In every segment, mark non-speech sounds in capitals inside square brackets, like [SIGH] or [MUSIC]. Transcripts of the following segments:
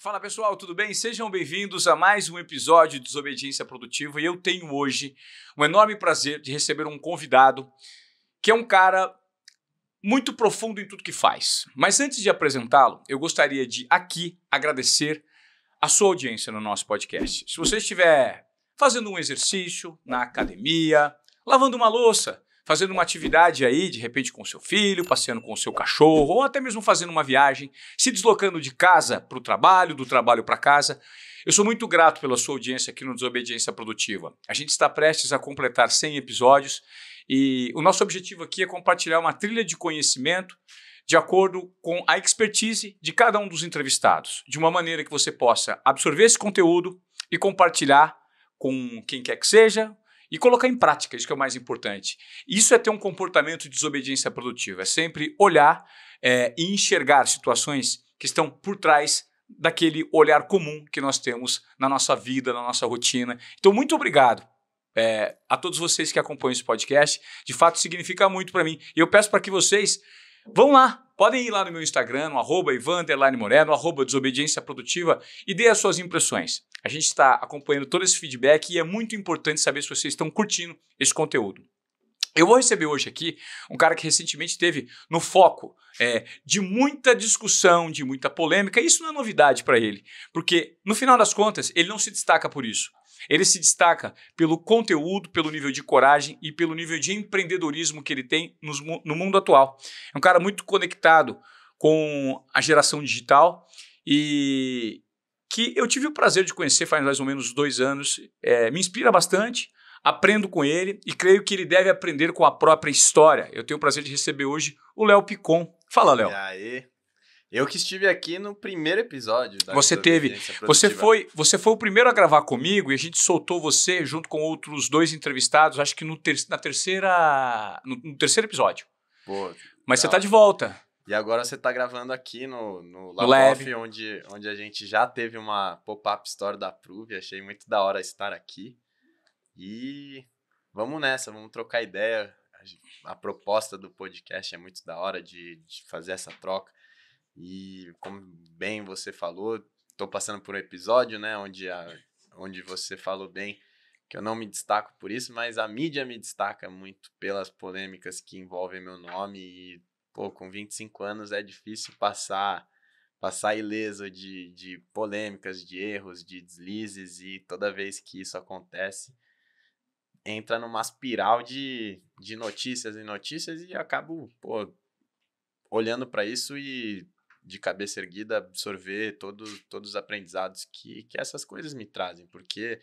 Fala pessoal, tudo bem? Sejam bem-vindos a mais um episódio de Desobediência Produtiva e eu tenho hoje um enorme prazer de receber um convidado que é um cara muito profundo em tudo que faz. Mas antes de apresentá-lo, eu gostaria de aqui agradecer a sua audiência no nosso podcast. Se você estiver fazendo um exercício na academia, lavando uma louça, fazendo uma atividade aí, de repente com seu filho, passeando com seu cachorro, ou até mesmo fazendo uma viagem, se deslocando de casa para o trabalho, do trabalho para casa. Eu sou muito grato pela sua audiência aqui no Desobediência Produtiva. A gente está prestes a completar 100 episódios e o nosso objetivo aqui é compartilhar uma trilha de conhecimento de acordo com a expertise de cada um dos entrevistados, de uma maneira que você possa absorver esse conteúdo e compartilhar com quem quer que seja, e colocar em prática, isso que é o mais importante. Isso é ter um comportamento de desobediência produtiva, é sempre olhar é, e enxergar situações que estão por trás daquele olhar comum que nós temos na nossa vida, na nossa rotina. Então, muito obrigado é, a todos vocês que acompanham esse podcast. De fato, significa muito para mim. E eu peço para que vocês vão lá Podem ir lá no meu Instagram, no arroba Moreno, arroba Desobediência Produtiva e dê as suas impressões. A gente está acompanhando todo esse feedback e é muito importante saber se vocês estão curtindo esse conteúdo. Eu vou receber hoje aqui um cara que recentemente teve no foco é, de muita discussão, de muita polêmica. Isso não é novidade para ele, porque no final das contas ele não se destaca por isso. Ele se destaca pelo conteúdo, pelo nível de coragem e pelo nível de empreendedorismo que ele tem nos, no mundo atual. É um cara muito conectado com a geração digital e que eu tive o prazer de conhecer faz mais ou menos dois anos. É, me inspira bastante Aprendo com ele e creio que ele deve aprender com a própria história. Eu tenho o prazer de receber hoje o Léo Picon. Fala, Léo. E aí? Eu que estive aqui no primeiro episódio da Você teve. Você foi, você foi o primeiro a gravar comigo e a gente soltou você junto com outros dois entrevistados, acho que no ter, na terceira no, no terceiro episódio. Pô, Mas você está de volta. E agora você está gravando aqui no, no Lab, Onde, onde a gente já teve uma pop-up store da Prove. Achei muito da hora estar aqui. E vamos nessa, vamos trocar ideia. A, proposta do podcast é muito da hora de, de fazer essa troca. E como bem você falou, estou passando por um episódio, né, onde, a, onde você falou bem que eu não me destaco por isso, mas a mídia me destaca muito pelas polêmicas que envolvem meu nome e, pô, com 25 anos é difícil passar passar ileso de, de polêmicas, de erros, de deslizes e toda vez que isso acontece, entra numa espiral de, de notícias e notícias e acabo, pô, olhando para isso e de cabeça erguida absorver todo, todos os aprendizados que, que essas coisas me trazem, porque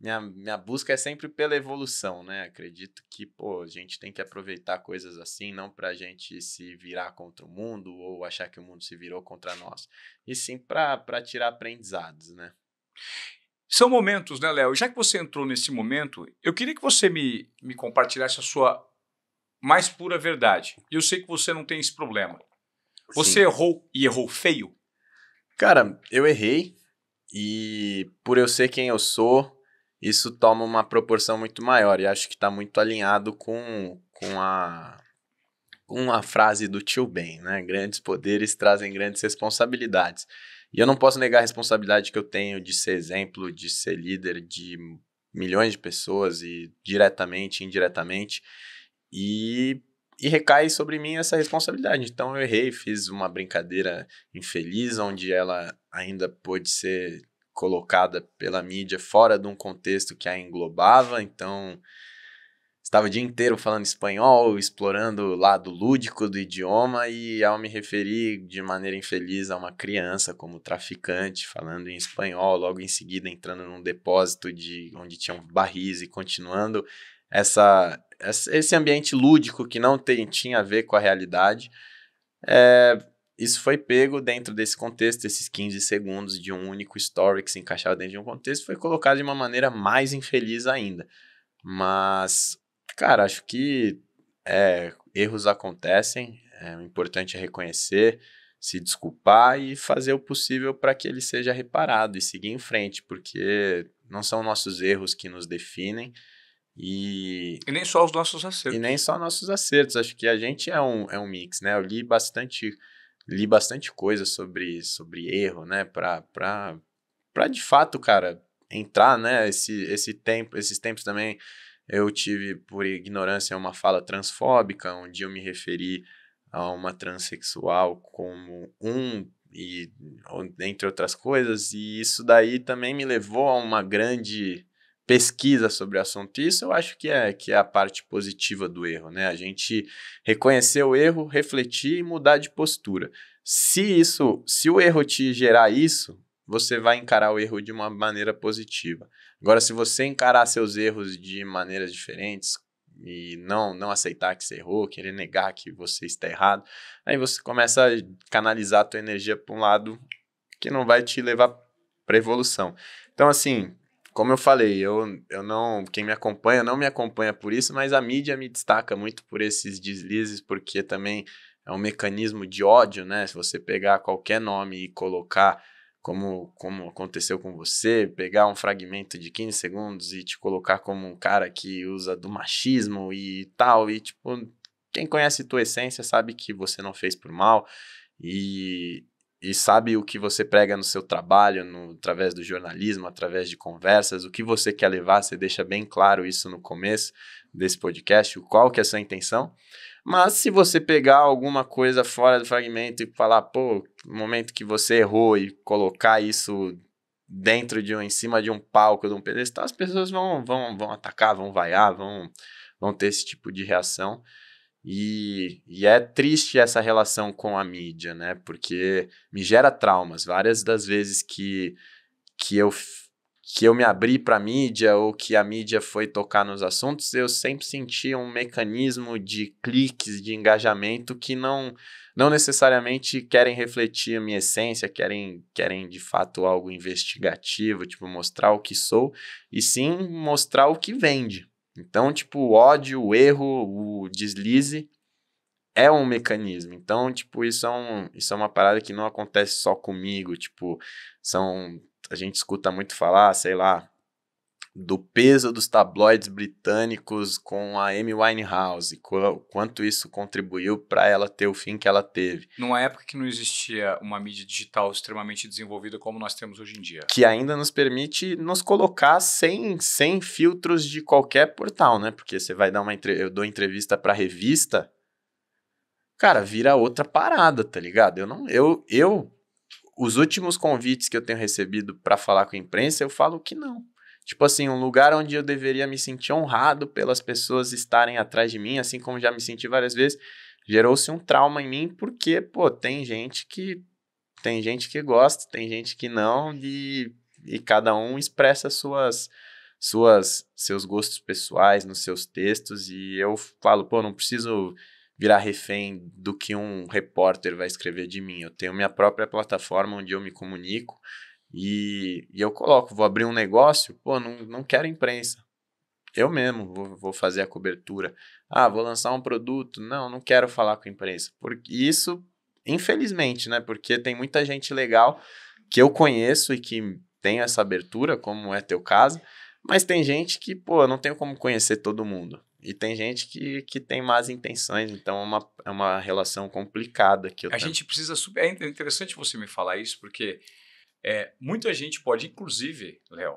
minha, minha busca é sempre pela evolução, né? Acredito que, pô, a gente tem que aproveitar coisas assim, não para a gente se virar contra o mundo ou achar que o mundo se virou contra nós, e sim para tirar aprendizados, né? São momentos, né, Léo? Já que você entrou nesse momento, eu queria que você me, me compartilhasse a sua mais pura verdade. Eu sei que você não tem esse problema. Você Sim. errou e errou feio? Cara, eu errei e por eu ser quem eu sou, isso toma uma proporção muito maior e acho que está muito alinhado com, com a com a frase do tio Ben, né? Grandes poderes trazem grandes responsabilidades. E eu não posso negar a responsabilidade que eu tenho de ser exemplo, de ser líder de milhões de pessoas e diretamente, indiretamente. E, e recai sobre mim essa responsabilidade. Então eu errei, fiz uma brincadeira infeliz, onde ela ainda pôde ser colocada pela mídia fora de um contexto que a englobava. Então estava o dia inteiro falando espanhol, explorando o lado lúdico do idioma e ao me referir de maneira infeliz a uma criança como traficante, falando em espanhol, logo em seguida entrando num depósito de onde tinham barris e continuando essa, esse ambiente lúdico que não tem, tinha a ver com a realidade. É, isso foi pego dentro desse contexto, esses 15 segundos de um único story que se encaixava dentro de um contexto, foi colocado de uma maneira mais infeliz ainda. Mas Cara, acho que é, erros acontecem, é importante é reconhecer, se desculpar e fazer o possível para que ele seja reparado e seguir em frente, porque não são nossos erros que nos definem. E, e nem só os nossos acertos. E nem só nossos acertos. Acho que a gente é um, é um mix, né? Eu li bastante, li bastante coisa sobre, sobre erro, né? para de fato, cara, entrar, né? Esse, esse tempo, esses tempos também eu tive, por ignorância, uma fala transfóbica, onde eu me referi a uma transexual como um e entre outras coisas, e isso daí também me levou a uma grande pesquisa sobre o assunto. isso eu acho que é que é a parte positiva do erro, né? A gente reconhecer o erro, refletir e mudar de postura. Se isso, se o erro te gerar isso, você vai encarar o erro de uma maneira positiva. Agora, se você encarar seus erros de maneiras diferentes e não não aceitar que você errou, querer negar que você está errado, aí você começa a canalizar a tua energia para um lado que não vai te levar para evolução. Então, assim, como eu falei, eu, eu não. Quem me acompanha não me acompanha por isso, mas a mídia me destaca muito por esses deslizes, porque também é um mecanismo de ódio, né? Se você pegar qualquer nome e colocar como, como aconteceu com você, pegar um fragmento de 15 segundos e te colocar como um cara que usa do machismo e tal, e tipo, quem conhece tua essência sabe que você não fez por mal e, e sabe o que você prega no seu trabalho, no, através do jornalismo, através de conversas, o que você quer levar, você deixa bem claro isso no começo desse podcast, qual que é a sua intenção. Mas se você pegar alguma coisa fora do fragmento e falar, pô, momento que você errou e colocar isso dentro de um, em cima de um palco, de um pedestal, as pessoas vão, vão, vão atacar, vão vaiar, vão, vão ter esse tipo de reação. E, e é triste essa relação com a mídia, né? Porque me gera traumas. Várias das vezes que, que eu que eu me abri para a mídia ou que a mídia foi tocar nos assuntos, eu sempre sentia um mecanismo de cliques, de engajamento que não não necessariamente querem refletir a minha essência, querem querem de fato algo investigativo, tipo mostrar o que sou, e sim mostrar o que vende. Então, tipo, o ódio, o erro, o deslize é um mecanismo. Então, tipo, isso é, um, isso é uma parada que não acontece só comigo. Tipo, são a gente escuta muito falar, sei lá, do peso dos tabloides britânicos com a Amy Winehouse, qu quanto isso contribuiu para ela ter o fim que ela teve. Numa época que não existia uma mídia digital extremamente desenvolvida como nós temos hoje em dia. Que ainda nos permite nos colocar sem, sem filtros de qualquer portal, né? Porque você vai dar uma eu dou entrevista para revista, cara, vira outra parada, tá ligado? Eu não eu eu os últimos convites que eu tenho recebido para falar com a imprensa, eu falo que não. Tipo assim, um lugar onde eu deveria me sentir honrado pelas pessoas estarem atrás de mim, assim como já me senti várias vezes, gerou-se um trauma em mim porque, pô, tem gente que tem gente que gosta, tem gente que não e, e cada um expressa suas suas seus gostos pessoais nos seus textos e eu falo, pô, não preciso virar refém do que um repórter vai escrever de mim. Eu tenho minha própria plataforma onde eu me comunico e, e eu coloco, vou abrir um negócio, pô, não, não quero imprensa. Eu mesmo vou, vou fazer a cobertura. Ah, vou lançar um produto. Não, não quero falar com a imprensa. Porque isso, infelizmente, né? Porque tem muita gente legal que eu conheço e que tem essa abertura, como é teu caso, mas tem gente que, pô, eu não tenho como conhecer todo mundo. E tem gente que, que tem más intenções, então é uma, é uma relação complicada que eu A tenho. gente precisa. É interessante você me falar isso, porque é, muita gente pode, inclusive, Léo,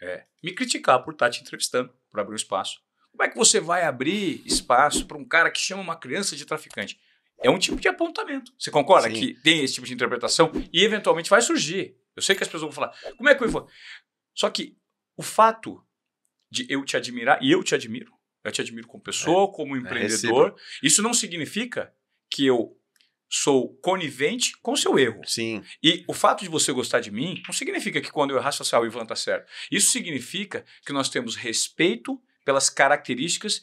é, me criticar por estar tá te entrevistando, por abrir um espaço. Como é que você vai abrir espaço para um cara que chama uma criança de traficante? É um tipo de apontamento. Você concorda Sim. que tem esse tipo de interpretação e eventualmente vai surgir. Eu sei que as pessoas vão falar, como é que eu vou? Só que o fato de eu te admirar, e eu te admiro, eu te admiro como é. pessoa, é, como empreendedor. É, Isso não significa que eu sou conivente com o seu erro. Sim. E o fato de você gostar de mim não significa que quando eu errar, você o Ivan tá certo. Isso significa que nós temos respeito pelas características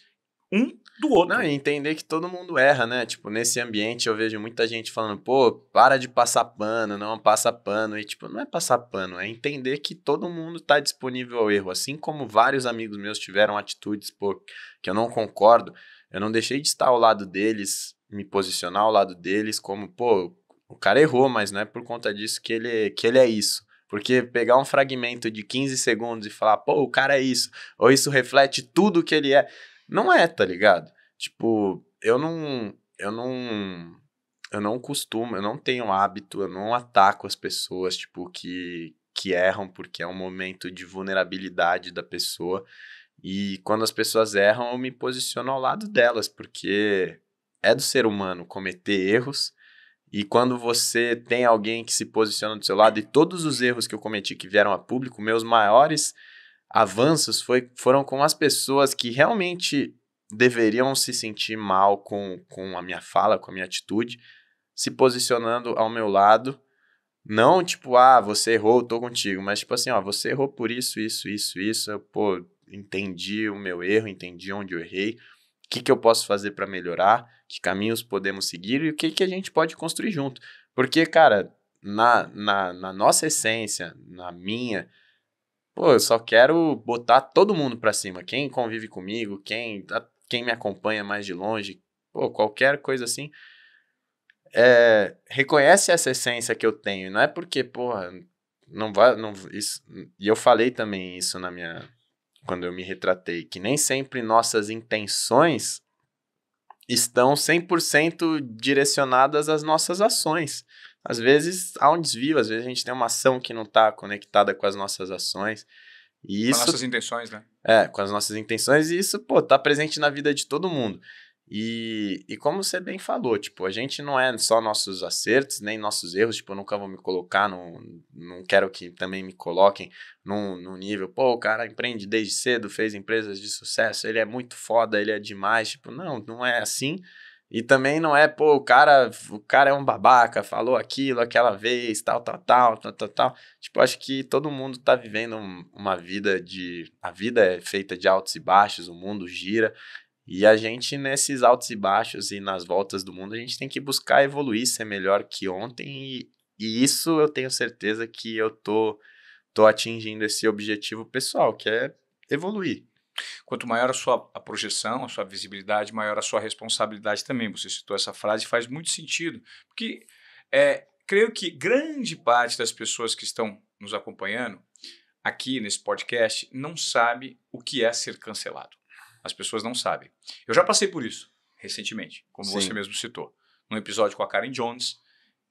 um do outro. Não, entender que todo mundo erra, né? Tipo, nesse ambiente eu vejo muita gente falando, pô, para de passar pano, não passa pano. E, tipo, não é passar pano, é entender que todo mundo tá disponível ao erro. Assim como vários amigos meus tiveram atitudes, pô, que eu não concordo, eu não deixei de estar ao lado deles, me posicionar ao lado deles, como, pô, o cara errou, mas não é por conta disso que ele, que ele é isso. Porque pegar um fragmento de 15 segundos e falar, pô, o cara é isso, ou isso reflete tudo que ele é. Não é, tá ligado? Tipo, eu não. Eu não. Eu não costumo, eu não tenho hábito, eu não ataco as pessoas, tipo, que, que erram, porque é um momento de vulnerabilidade da pessoa. E quando as pessoas erram, eu me posiciono ao lado delas, porque é do ser humano cometer erros. E quando você tem alguém que se posiciona do seu lado, e todos os erros que eu cometi que vieram a público, meus maiores avanços foi, foram com as pessoas que realmente deveriam se sentir mal com, com a minha fala, com a minha atitude, se posicionando ao meu lado. Não tipo, ah, você errou, tô contigo, mas tipo assim, ó, você errou por isso, isso, isso, isso, eu, pô, entendi o meu erro, entendi onde eu errei, o que, que eu posso fazer para melhorar, que caminhos podemos seguir e o que, que a gente pode construir junto. Porque, cara, na, na, na nossa essência, na minha, Pô, eu só quero botar todo mundo pra cima. Quem convive comigo, quem, a, quem me acompanha mais de longe, pô, qualquer coisa assim. É, reconhece essa essência que eu tenho. Não é porque, porra, não vai. Não, isso, e eu falei também isso na minha. Quando eu me retratei, que nem sempre nossas intenções estão 100% direcionadas às nossas ações às vezes há um desvio, às vezes a gente tem uma ação que não está conectada com as nossas ações. E isso, com as nossas intenções, né? É, com as nossas intenções, e isso, pô, tá presente na vida de todo mundo. E, e como você bem falou, tipo, a gente não é só nossos acertos, nem nossos erros, tipo, eu nunca vou me colocar, não, não quero que também me coloquem num, num nível, pô, o cara empreende desde cedo, fez empresas de sucesso, ele é muito foda, ele é demais, tipo, não, não é assim. E também não é, pô, o cara, o cara é um babaca, falou aquilo aquela vez, tal, tal, tal, tal, tal, tal. Tipo, acho que todo mundo tá vivendo uma vida de. A vida é feita de altos e baixos, o mundo gira. E a gente, nesses altos e baixos e nas voltas do mundo, a gente tem que buscar evoluir, ser melhor que ontem. E, e isso eu tenho certeza que eu tô, tô atingindo esse objetivo pessoal, que é evoluir. Quanto maior a sua a projeção, a sua visibilidade, maior a sua responsabilidade também. Você citou essa frase, faz muito sentido, porque é, creio que grande parte das pessoas que estão nos acompanhando aqui nesse podcast não sabe o que é ser cancelado. As pessoas não sabem. Eu já passei por isso recentemente, como Sim. você mesmo citou, num episódio com a Karen Jones.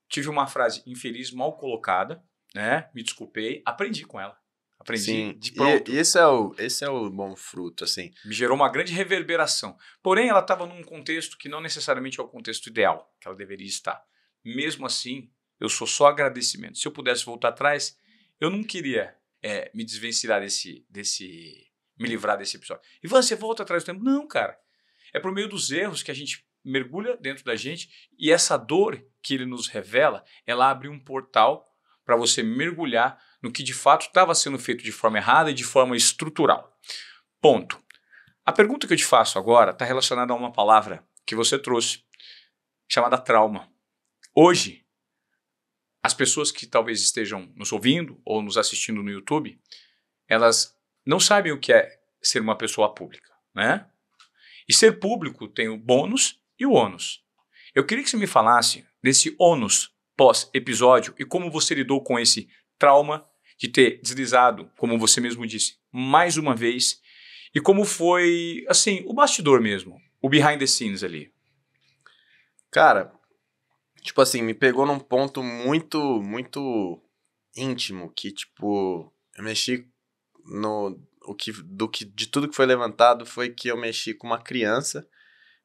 Tive uma frase infeliz mal colocada, né? Me desculpei, aprendi com ela. Aprendi Sim. de pronto. E, esse, é o, esse é o bom fruto, assim. Me gerou uma grande reverberação. Porém, ela estava num contexto que não necessariamente é o contexto ideal que ela deveria estar. Mesmo assim, eu sou só agradecimento. Se eu pudesse voltar atrás, eu não queria é, me desvencilhar desse, desse. me livrar desse episódio. Ivan, você volta atrás do tempo? Não, cara. É por meio dos erros que a gente mergulha dentro da gente e essa dor que ele nos revela, ela abre um portal para você mergulhar no que de fato estava sendo feito de forma errada e de forma estrutural. Ponto. A pergunta que eu te faço agora está relacionada a uma palavra que você trouxe, chamada trauma. Hoje, as pessoas que talvez estejam nos ouvindo ou nos assistindo no YouTube, elas não sabem o que é ser uma pessoa pública, né? E ser público tem o bônus e o ônus. Eu queria que você me falasse desse ônus pós-episódio e como você lidou com esse trauma de ter deslizado, como você mesmo disse, mais uma vez, e como foi, assim, o bastidor mesmo, o behind the scenes ali. Cara, tipo assim, me pegou num ponto muito, muito íntimo, que tipo, eu mexi no o que do que de tudo que foi levantado foi que eu mexi com uma criança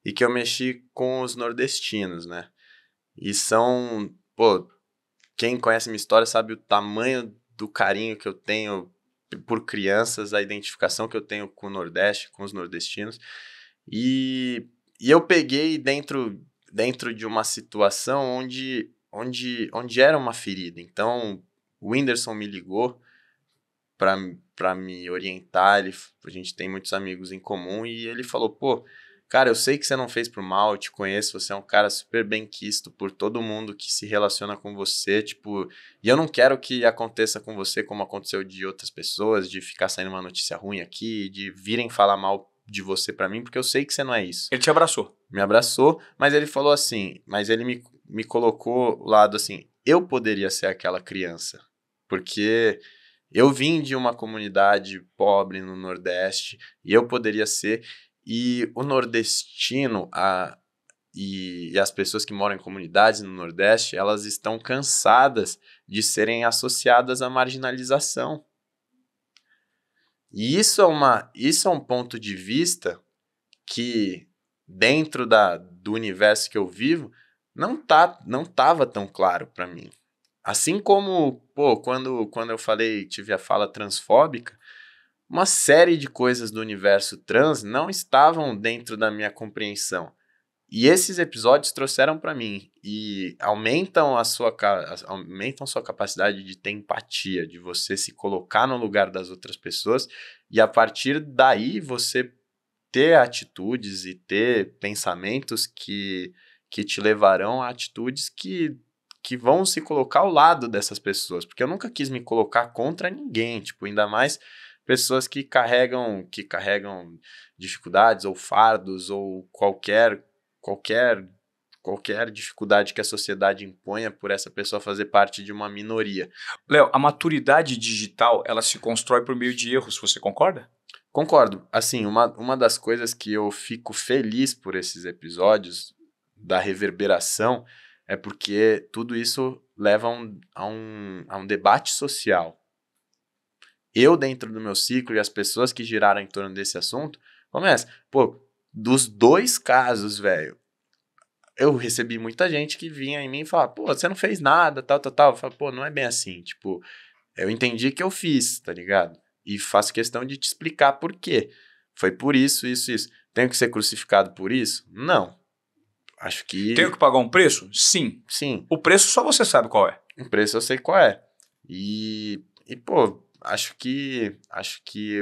e que eu mexi com os nordestinos, né? E são Pô, quem conhece minha história sabe o tamanho do carinho que eu tenho por crianças, a identificação que eu tenho com o Nordeste, com os nordestinos. E, e eu peguei dentro, dentro de uma situação onde, onde, onde era uma ferida. Então, o Whindersson me ligou para me orientar. Ele, a gente tem muitos amigos em comum e ele falou: pô, Cara, eu sei que você não fez por mal, eu te conheço, você é um cara super bem quisto por todo mundo que se relaciona com você, tipo, e eu não quero que aconteça com você como aconteceu de outras pessoas, de ficar saindo uma notícia ruim aqui, de virem falar mal de você para mim, porque eu sei que você não é isso. Ele te abraçou. Me abraçou, mas ele falou assim, mas ele me, me colocou lado assim, eu poderia ser aquela criança, porque eu vim de uma comunidade pobre no Nordeste e eu poderia ser. E o nordestino a, e, e as pessoas que moram em comunidades no Nordeste, elas estão cansadas de serem associadas à marginalização. E isso é, uma, isso é um ponto de vista que, dentro da, do universo que eu vivo, não tá não tava tão claro para mim. Assim como, pô, quando, quando eu falei, tive a fala transfóbica, uma série de coisas do universo trans não estavam dentro da minha compreensão. E esses episódios trouxeram para mim e aumentam a sua aumentam sua capacidade de ter empatia, de você se colocar no lugar das outras pessoas e a partir daí você ter atitudes e ter pensamentos que que te levarão a atitudes que que vão se colocar ao lado dessas pessoas, porque eu nunca quis me colocar contra ninguém, tipo, ainda mais pessoas que carregam que carregam dificuldades ou fardos ou qualquer qualquer qualquer dificuldade que a sociedade imponha por essa pessoa fazer parte de uma minoria. Léo, a maturidade digital, ela se constrói por meio de erros, você concorda? Concordo. Assim, uma, uma das coisas que eu fico feliz por esses episódios da reverberação é porque tudo isso leva a um, a um, a um debate social eu dentro do meu ciclo e as pessoas que giraram em torno desse assunto, começa. Pô, dos dois casos, velho, eu recebi muita gente que vinha em mim e falava, pô, você não fez nada, tal, tal, tal. Eu falava, pô, não é bem assim. Tipo, eu entendi que eu fiz, tá ligado? E faço questão de te explicar por quê. Foi por isso, isso, isso. Tenho que ser crucificado por isso? Não. Acho que. Tenho que pagar um preço? Sim. Sim. O preço só você sabe qual é. O preço eu sei qual é. E, e pô, acho que acho que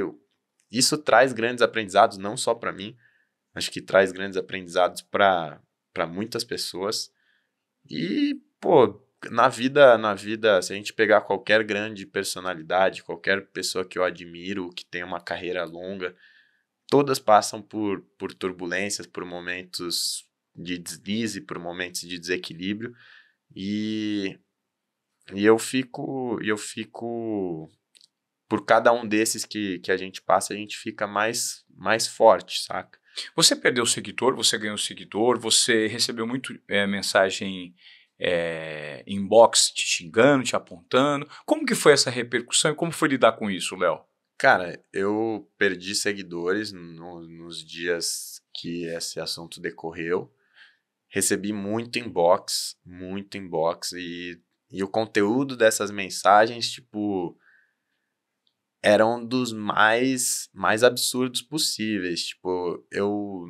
isso traz grandes aprendizados não só para mim, acho que traz grandes aprendizados para para muitas pessoas. E, pô, na vida, na vida, se a gente pegar qualquer grande personalidade, qualquer pessoa que eu admiro, que tem uma carreira longa, todas passam por por turbulências, por momentos de deslize, por momentos de desequilíbrio. E, e eu fico eu fico por cada um desses que, que a gente passa, a gente fica mais, mais forte, saca? Você perdeu o seguidor, você ganhou o seguidor, você recebeu muito é, mensagem é, inbox te xingando, te apontando. Como que foi essa repercussão e como foi lidar com isso, Léo? Cara, eu perdi seguidores no, nos dias que esse assunto decorreu. Recebi muito inbox, muito inbox e, e o conteúdo dessas mensagens, tipo, era um dos mais mais absurdos possíveis. Tipo, eu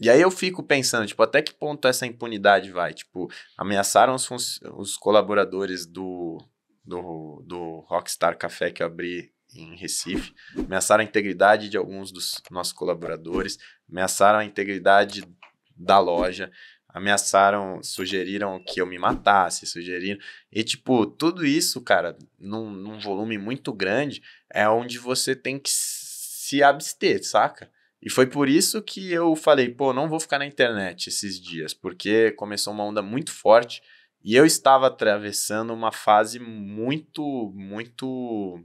e aí eu fico pensando, tipo, até que ponto essa impunidade vai? Tipo, ameaçaram os, os colaboradores do, do, do Rockstar Café que eu abri em Recife, ameaçaram a integridade de alguns dos nossos colaboradores, ameaçaram a integridade da loja ameaçaram, sugeriram que eu me matasse, sugeriram. E, tipo, tudo isso, cara, num, num volume muito grande, é onde você tem que se abster, saca? E foi por isso que eu falei, pô, não vou ficar na internet esses dias, porque começou uma onda muito forte e eu estava atravessando uma fase muito, muito,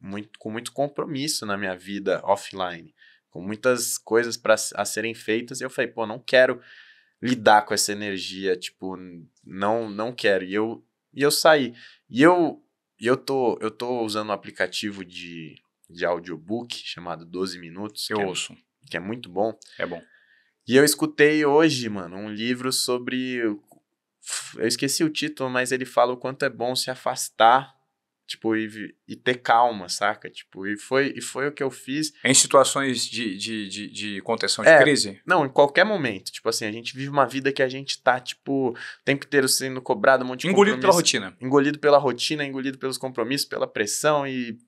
muito com muito compromisso na minha vida offline, com muitas coisas para a serem feitas. E eu falei, pô, não quero lidar com essa energia, tipo, não não quero. E eu e eu saí. E eu eu tô eu tô usando um aplicativo de, de audiobook chamado 12 minutos, eu que é ouço, é, que é muito bom. É bom. E eu escutei hoje, mano, um livro sobre eu esqueci o título, mas ele fala o quanto é bom se afastar tipo, e, e, ter calma, saca? Tipo, e foi, e foi o que eu fiz. Em situações de, de, de, de contenção de é, crise? Não, em qualquer momento. Tipo assim, a gente vive uma vida que a gente tá, tipo, o tempo inteiro sendo cobrado um monte de Engolido pela rotina. Engolido pela rotina, engolido pelos compromissos, pela pressão e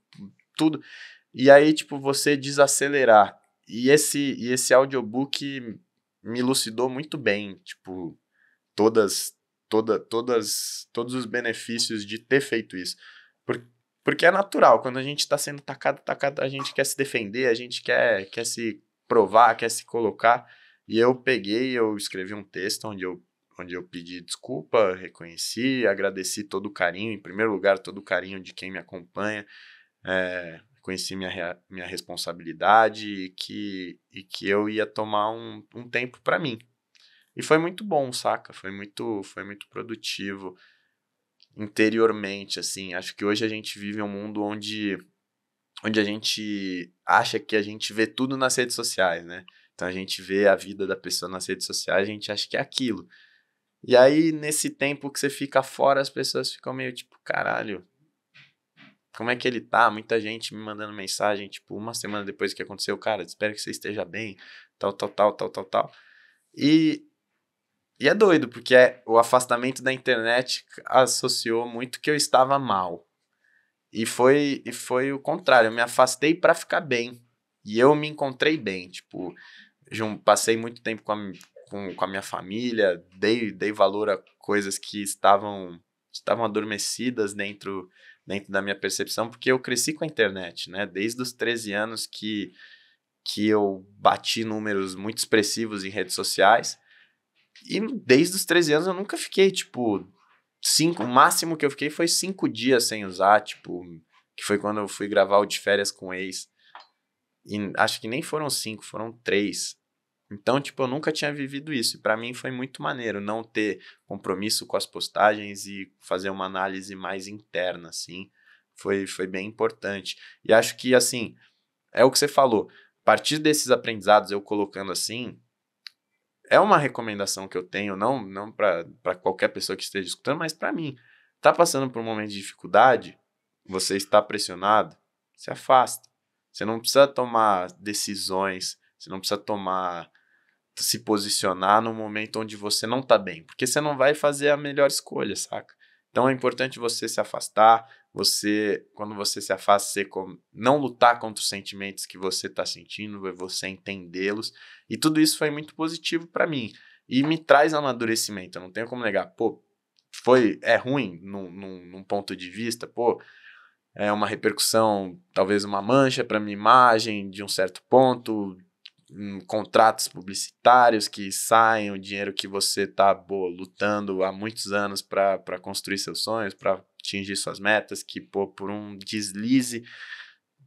tudo. E aí, tipo, você desacelerar. E esse, e esse audiobook me elucidou muito bem, tipo, todas, toda, todas, todos os benefícios de ter feito isso. Porque é natural, quando a gente está sendo tacado, tacado, a gente quer se defender, a gente quer, quer se provar, quer se colocar. E eu peguei, eu escrevi um texto onde eu, onde eu pedi desculpa, reconheci, agradeci todo o carinho, em primeiro lugar, todo o carinho de quem me acompanha, é, conheci minha, minha responsabilidade e que, e que eu ia tomar um, um tempo para mim. E foi muito bom, saca? Foi muito, foi muito produtivo interiormente, assim. Acho que hoje a gente vive um mundo onde, onde a gente acha que a gente vê tudo nas redes sociais, né? Então a gente vê a vida da pessoa nas redes sociais, a gente acha que é aquilo. E aí, nesse tempo que você fica fora, as pessoas ficam meio tipo, caralho, como é que ele tá? Muita gente me mandando mensagem, tipo, uma semana depois que aconteceu, cara, espero que você esteja bem, tal, tal, tal, tal, tal, tal. E e é doido, porque é, o afastamento da internet associou muito que eu estava mal. E foi, e foi o contrário, eu me afastei para ficar bem. E eu me encontrei bem, tipo, passei muito tempo com a, com, com a minha família, dei, dei valor a coisas que estavam estavam adormecidas dentro dentro da minha percepção, porque eu cresci com a internet, né? Desde os 13 anos que que eu bati números muito expressivos em redes sociais e desde os 13 anos eu nunca fiquei, tipo, cinco. O máximo que eu fiquei foi cinco dias sem usar, tipo, que foi quando eu fui gravar o de férias com o ex. E acho que nem foram cinco, foram três. Então, tipo, eu nunca tinha vivido isso. E para mim foi muito maneiro não ter compromisso com as postagens e fazer uma análise mais interna, assim. Foi, foi bem importante. E acho que, assim, é o que você falou. A partir desses aprendizados, eu colocando assim, é uma recomendação que eu tenho, não, não para qualquer pessoa que esteja escutando, mas para mim. Tá passando por um momento de dificuldade, você está pressionado, se afasta. Você não precisa tomar decisões, você não precisa tomar se posicionar no momento onde você não tá bem, porque você não vai fazer a melhor escolha, saca? Então é importante você se afastar, você, quando você se afasta, você não lutar contra os sentimentos que você está sentindo, é você entendê-los. E tudo isso foi muito positivo para mim. E me traz amadurecimento. Eu não tenho como negar, pô, foi, é ruim num, num, num ponto de vista, pô, é uma repercussão, talvez uma mancha para minha imagem de um certo ponto, hum, contratos publicitários que saem, o dinheiro que você tá boa, lutando há muitos anos para construir seus sonhos, para atingir suas metas, que pô, por um deslize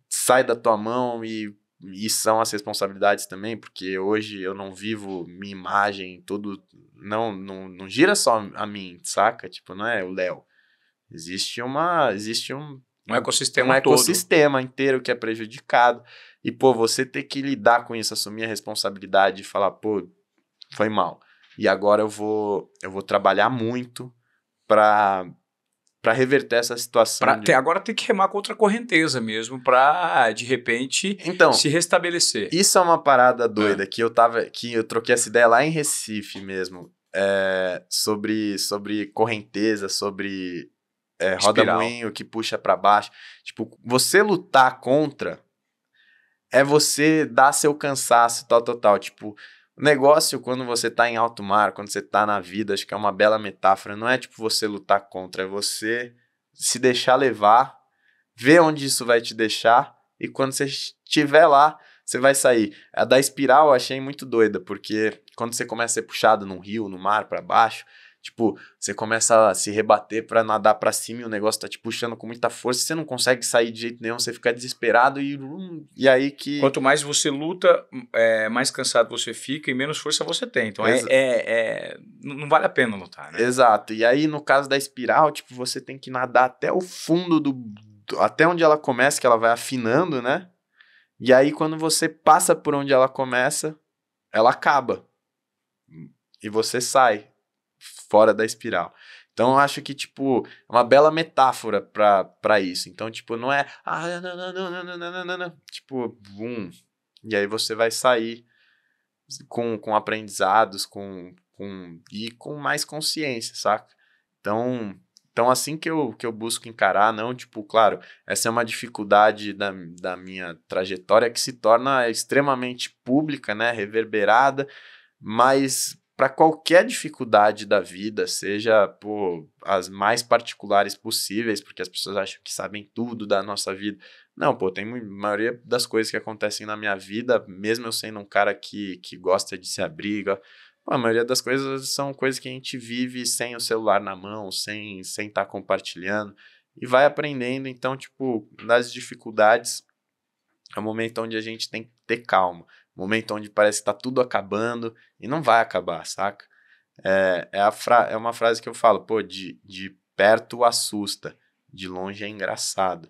sai da tua mão e, e são as responsabilidades também, porque hoje eu não vivo minha imagem, tudo não, não, não gira só a mim, saca? Tipo, não é o Léo. Existe uma existe um um ecossistema, um ecossistema todo. inteiro que é prejudicado. E, pô, você ter que lidar com isso, assumir a responsabilidade e falar, pô, foi mal. E agora eu vou, eu vou trabalhar muito para para reverter essa situação. Pra, de... Agora tem que remar contra a correnteza mesmo, para de repente então, se restabelecer. Isso é uma parada doida é. que eu tava, que eu troquei essa ideia lá em Recife mesmo, é, sobre sobre correnteza, sobre é, roda moinho que puxa para baixo. Tipo, você lutar contra é você dar seu cansaço, tal, tal, tal. Tipo, Negócio, quando você está em alto mar, quando você está na vida, acho que é uma bela metáfora. Não é tipo você lutar contra, é você se deixar levar, ver onde isso vai te deixar, e quando você estiver lá, você vai sair. A da espiral eu achei muito doida, porque quando você começa a ser puxado num rio, no mar, para baixo, Tipo, você começa a se rebater para nadar para cima e o negócio tá te puxando com muita força, você não consegue sair de jeito nenhum, você fica desesperado e hum, e aí que Quanto mais você luta, é, mais cansado você fica e menos força você tem. Então é, é, é não vale a pena lutar, né? Exato. E aí no caso da espiral, tipo, você tem que nadar até o fundo do até onde ela começa, que ela vai afinando, né? E aí quando você passa por onde ela começa, ela acaba. E você sai fora da espiral. Então eu acho que, tipo, é uma bela metáfora para isso. Então, tipo, não é. Ah, não, não, não, não, não, não, não, Tipo, bum. E aí você vai sair com, com aprendizados, com, com. e com mais consciência, saca? Então. Então, assim que eu, que eu busco encarar, não, tipo, claro, essa é uma dificuldade da, da minha trajetória que se torna extremamente pública, né, reverberada, mas para qualquer dificuldade da vida, seja por as mais particulares possíveis, porque as pessoas acham que sabem tudo da nossa vida. Não, pô, tem a maioria das coisas que acontecem na minha vida, mesmo eu sendo um cara que, que gosta de se abrir, pô, a maioria das coisas são coisas que a gente vive sem o celular na mão, sem estar sem tá compartilhando, e vai aprendendo. Então, tipo, nas dificuldades, é o momento onde a gente tem que ter calma momento onde parece que tá tudo acabando e não vai acabar, saca? É, é, a fra é uma frase que eu falo, pô, de, de perto assusta, de longe é engraçado.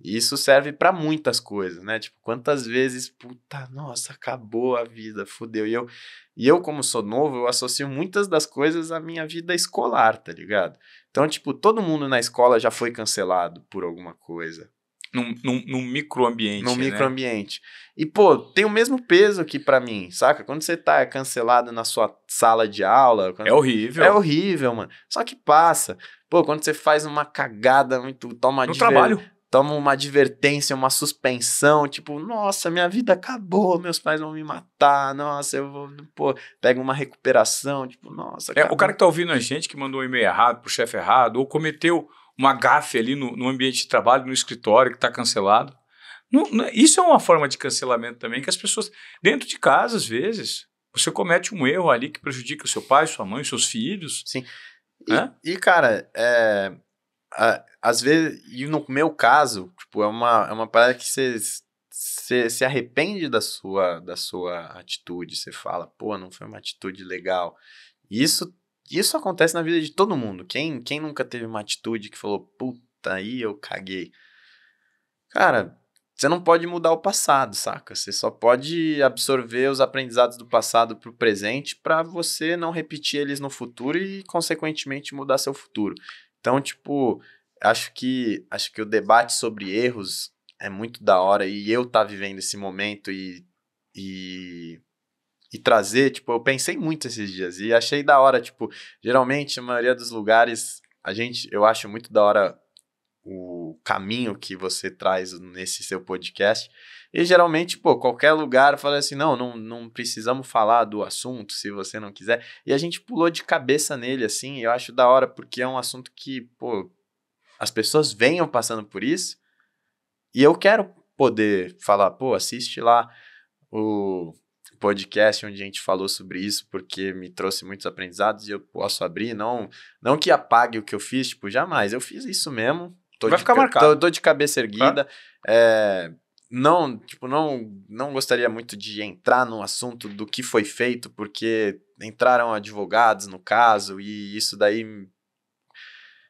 E isso serve para muitas coisas, né? Tipo, quantas vezes, puta, nossa, acabou a vida, fudeu. E eu, e eu, como sou novo, eu associo muitas das coisas à minha vida escolar, tá ligado? Então, tipo, todo mundo na escola já foi cancelado por alguma coisa, num, num, num microambiente. Num né? microambiente. E, pô, tem o mesmo peso aqui para mim, saca? Quando você tá cancelado na sua sala de aula. Quando... É horrível. É horrível, mano. Só que passa. Pô, quando você faz uma cagada muito. Toma no adver... trabalho. Toma uma advertência, uma suspensão, tipo, nossa, minha vida acabou, meus pais vão me matar, nossa, eu vou. Pô, pega uma recuperação, tipo, nossa. É, o cara que tá ouvindo a gente, que mandou um e-mail errado pro chefe errado, ou cometeu uma gafe ali no, no ambiente de trabalho, no escritório que está cancelado. Não, não, isso é uma forma de cancelamento também que as pessoas, dentro de casa, às vezes, você comete um erro ali que prejudica o seu pai, sua mãe, seus filhos. Sim. Né? E, e, cara, é, a, às vezes, e no meu caso, tipo, é uma, é uma parada que você você se arrepende da sua da sua atitude, você fala, pô, não foi uma atitude legal. Isso isso acontece na vida de todo mundo. Quem, quem nunca teve uma atitude que falou, puta, aí eu caguei. Cara, você não pode mudar o passado, saca? Você só pode absorver os aprendizados do passado para o presente para você não repetir eles no futuro e, consequentemente, mudar seu futuro. Então, tipo, acho que acho que o debate sobre erros é muito da hora e eu tá vivendo esse momento e, e e trazer, tipo, eu pensei muito esses dias e achei da hora, tipo, geralmente a maioria dos lugares a gente, eu acho muito da hora o caminho que você traz nesse seu podcast. E geralmente, pô, qualquer lugar fala assim: não, não, não precisamos falar do assunto se você não quiser. E a gente pulou de cabeça nele, assim, eu acho da hora, porque é um assunto que, pô, as pessoas venham passando por isso. E eu quero poder falar, pô, assiste lá o podcast onde a gente falou sobre isso, porque me trouxe muitos aprendizados e eu posso abrir, não, não que apague o que eu fiz, tipo, jamais. Eu fiz isso mesmo. Tô Vai de, ficar marcado. Tô, tô de cabeça erguida. Ah. É, não, tipo, não, não gostaria muito de entrar no assunto do que foi feito, porque entraram advogados no caso e isso daí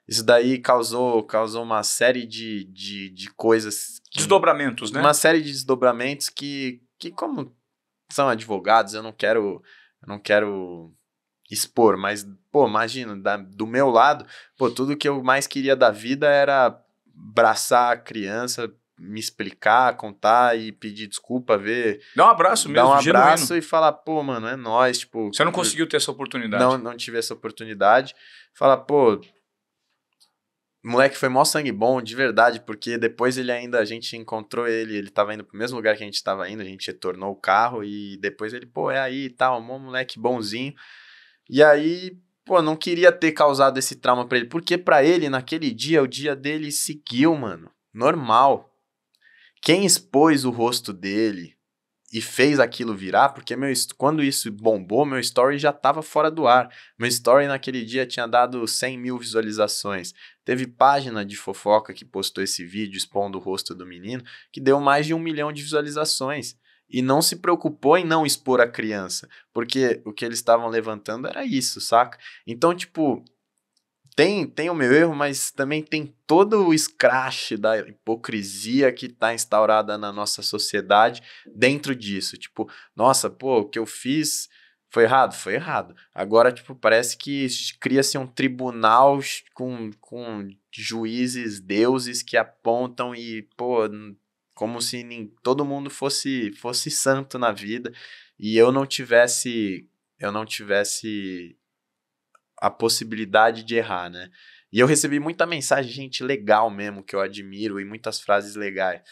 isso daí causou, causou uma série de, de, de coisas. Que, desdobramentos, né? Uma série de desdobramentos que, que como são advogados, eu não quero, eu não quero expor, mas, pô, imagina, da, do meu lado, pô, tudo que eu mais queria da vida era abraçar a criança, me explicar, contar e pedir desculpa, ver. Dá um abraço mesmo, Dá um genuíno. abraço e falar, pô, mano, é nós, tipo. Você não conseguiu ter essa oportunidade. Não, não tive essa oportunidade. Falar, pô, moleque foi mó sangue bom, de verdade, porque depois ele ainda, a gente encontrou ele, ele tava indo pro mesmo lugar que a gente tava indo, a gente retornou o carro e depois ele, pô, é aí e tal, mó moleque bonzinho. E aí, pô, não queria ter causado esse trauma pra ele, porque pra ele, naquele dia, o dia dele seguiu, mano, normal. Quem expôs o rosto dele e fez aquilo virar, porque meu quando isso bombou, meu story já tava fora do ar. Meu story naquele dia tinha dado 100 mil visualizações. Teve página de fofoca que postou esse vídeo expondo o rosto do menino, que deu mais de um milhão de visualizações. E não se preocupou em não expor a criança, porque o que eles estavam levantando era isso, saca? Então, tipo, tem, tem o meu erro, mas também tem todo o scratch da hipocrisia que está instaurada na nossa sociedade dentro disso. Tipo, nossa, pô, o que eu fiz foi errado? Foi errado. Agora, tipo, parece que cria-se um tribunal com, com juízes, deuses que apontam e, pô, como se nem, todo mundo fosse fosse santo na vida e eu não tivesse eu não tivesse a possibilidade de errar, né? E eu recebi muita mensagem, gente legal mesmo, que eu admiro, e muitas frases legais.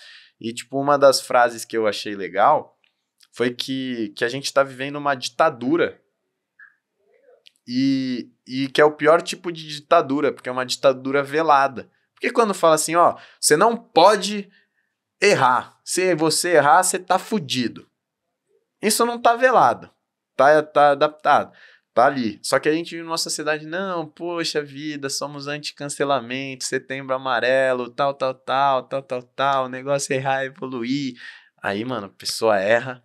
E, tipo, uma das frases que eu achei legal foi que, que a gente está vivendo uma ditadura e, e que é o pior tipo de ditadura, porque é uma ditadura velada. Porque quando fala assim, ó, você não pode errar. Se você errar, você tá fudido. Isso não tá velado. Tá, tá adaptado. Tá ali. Só que a gente vive numa sociedade, não, poxa vida, somos anti-cancelamento, setembro amarelo, tal, tal, tal, tal, tal, tal. O negócio é errar, evoluir. Aí, mano, a pessoa erra,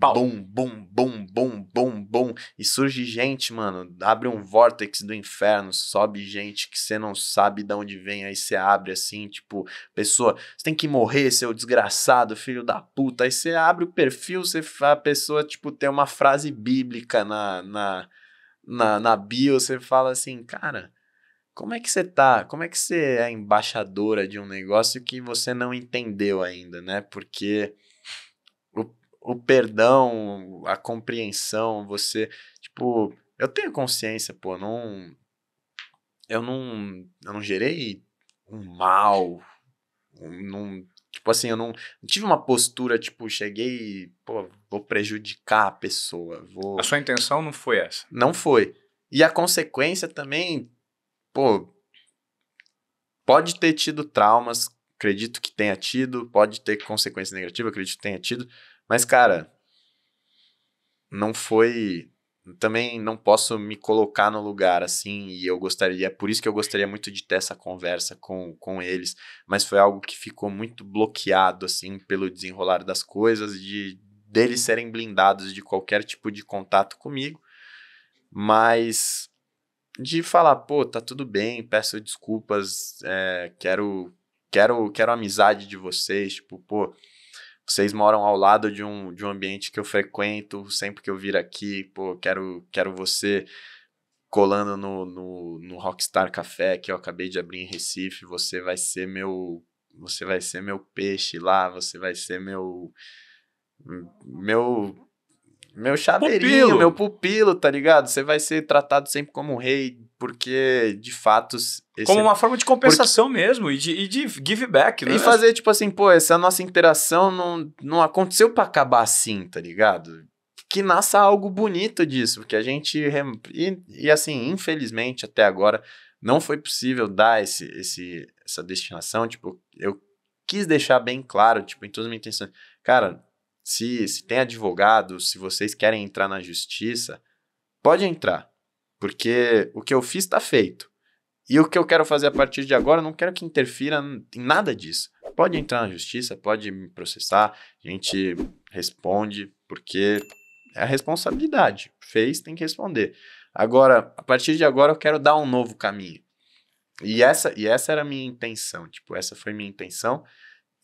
Bum, bum, bum, bum, bum, bum. E surge gente, mano. Abre um vórtex do inferno. Sobe gente que você não sabe de onde vem. Aí você abre assim, tipo, pessoa, você tem que morrer, seu desgraçado, filho da puta. Aí você abre o perfil, você, a pessoa, tipo, tem uma frase bíblica na, na, na, na bio. Você fala assim, cara. Como é que você tá? Como é que você é embaixadora de um negócio que você não entendeu ainda, né? Porque o perdão, a compreensão, você, tipo, eu tenho consciência, pô, não eu não eu não gerei um mal, um, não, tipo assim, eu não, não, tive uma postura tipo, cheguei, pô, vou prejudicar a pessoa, vou A sua intenção não foi essa. Não foi. E a consequência também, pô, pode ter tido traumas, acredito que tenha tido, pode ter consequência negativa, acredito que tenha tido, mas, uhum. cara, não foi. Também não posso me colocar no lugar assim, e eu gostaria, é por isso que eu gostaria muito de ter essa conversa com, com eles, mas foi algo que ficou muito bloqueado, assim, pelo desenrolar das coisas, de deles serem blindados de qualquer tipo de contato comigo, mas de falar, pô, tá tudo bem, peço desculpas, é, quero, quero, quero amizade de vocês, tipo, pô, vocês moram ao lado de um, de um ambiente que eu frequento, sempre que eu vir aqui, pô, quero, quero você colando no, no, no Rockstar Café que eu acabei de abrir em Recife, você vai ser meu você vai ser meu peixe lá, você vai ser meu meu meu chaveirinho, pupilo. meu pupilo, tá ligado? Você vai ser tratado sempre como um rei, porque de fato. Como uma forma de compensação porque... mesmo, e de, e de give back, né? E fazer, tipo assim, pô, essa nossa interação não, não aconteceu para acabar assim, tá ligado? Que nasça algo bonito disso, porque a gente. E, e assim, infelizmente, até agora, não foi possível dar esse, esse, essa destinação. Tipo, eu quis deixar bem claro, tipo, em todas as minhas intenções. Cara, se, se tem advogado, se vocês querem entrar na justiça, pode entrar porque o que eu fiz está feito. E o que eu quero fazer a partir de agora, não quero que interfira em nada disso. Pode entrar na justiça, pode me processar, a gente responde, porque é a responsabilidade. Fez, tem que responder. Agora, a partir de agora, eu quero dar um novo caminho. E essa, e essa era a minha intenção, tipo, essa foi minha intenção.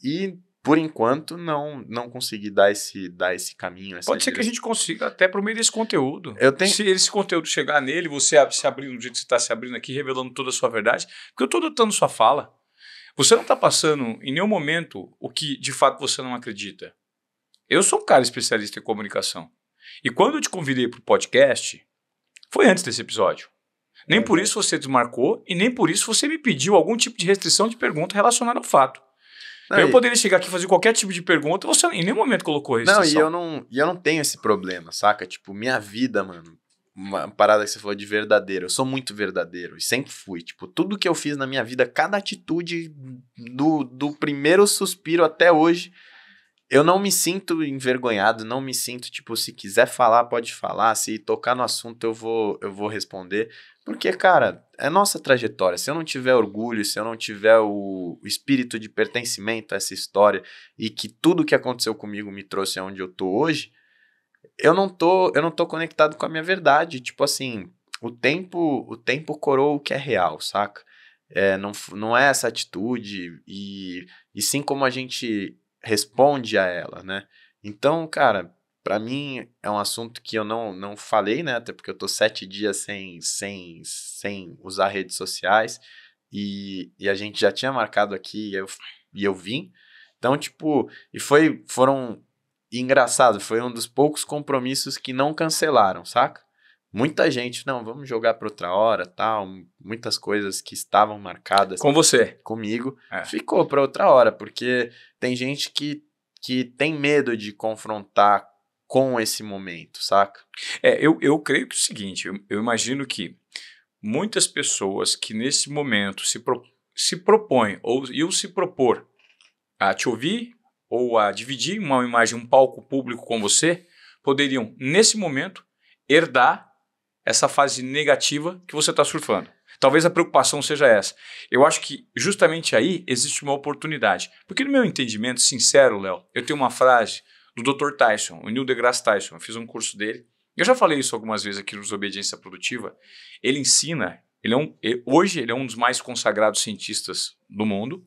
E por enquanto, não não consegui dar esse, dar esse caminho. Pode ser que a gente consiga até por meio desse conteúdo. Eu tenho... Se esse conteúdo chegar nele, você se abrindo do jeito que você está se abrindo aqui, revelando toda a sua verdade, porque eu estou adotando sua fala. Você não está passando em nenhum momento o que de fato você não acredita. Eu sou um cara especialista em comunicação. E quando eu te convidei para o podcast, foi antes desse episódio. Nem por uhum. isso você desmarcou e nem por isso você me pediu algum tipo de restrição de pergunta relacionada ao fato. Não, eu e... poderia chegar aqui e fazer qualquer tipo de pergunta, você em nenhum momento colocou isso. Não, e eu não, e eu não tenho esse problema, saca? Tipo, minha vida, mano, uma parada que você falou de verdadeiro. Eu sou muito verdadeiro e sempre fui. Tipo, tudo que eu fiz na minha vida, cada atitude do, do primeiro suspiro até hoje, eu não me sinto envergonhado, não me sinto tipo se quiser falar pode falar, se tocar no assunto eu vou eu vou responder, porque cara, é nossa trajetória. Se eu não tiver orgulho, se eu não tiver o, espírito de pertencimento a essa história e que tudo que aconteceu comigo me trouxe aonde eu tô hoje, eu não tô eu não tô conectado com a minha verdade, tipo assim, o tempo o tempo coroa o que é real, saca? É, não, não é essa atitude, e, e sim como a gente responde a ela, né? Então, cara, para mim é um assunto que eu não, não falei, né? Até porque eu tô sete dias sem, sem, sem usar redes sociais e, e a gente já tinha marcado aqui e eu, e eu vim. Então, tipo, e foi, foram, e engraçado, foi um dos poucos compromissos que não cancelaram, saca? muita gente, não, vamos jogar para outra hora, tal, muitas coisas que estavam marcadas com você, comigo, é. ficou para outra hora, porque tem gente que que tem medo de confrontar com esse momento, saca? É, eu, eu creio que é o seguinte, eu, eu imagino que muitas pessoas que nesse momento se, pro, se propõem ou iam se propor a te ouvir ou a dividir uma imagem, um palco público com você, poderiam, nesse momento, herdar essa fase negativa que você está surfando. Talvez a preocupação seja essa. Eu acho que justamente aí existe uma oportunidade. Porque, no meu entendimento, sincero, Léo, eu tenho uma frase do Dr. Tyson, o Neil deGrasse Tyson. Eu fiz um curso dele. Eu já falei isso algumas vezes aqui nos Obediência Produtiva. Ele ensina, ele é um, ele, hoje ele é um dos mais consagrados cientistas do mundo.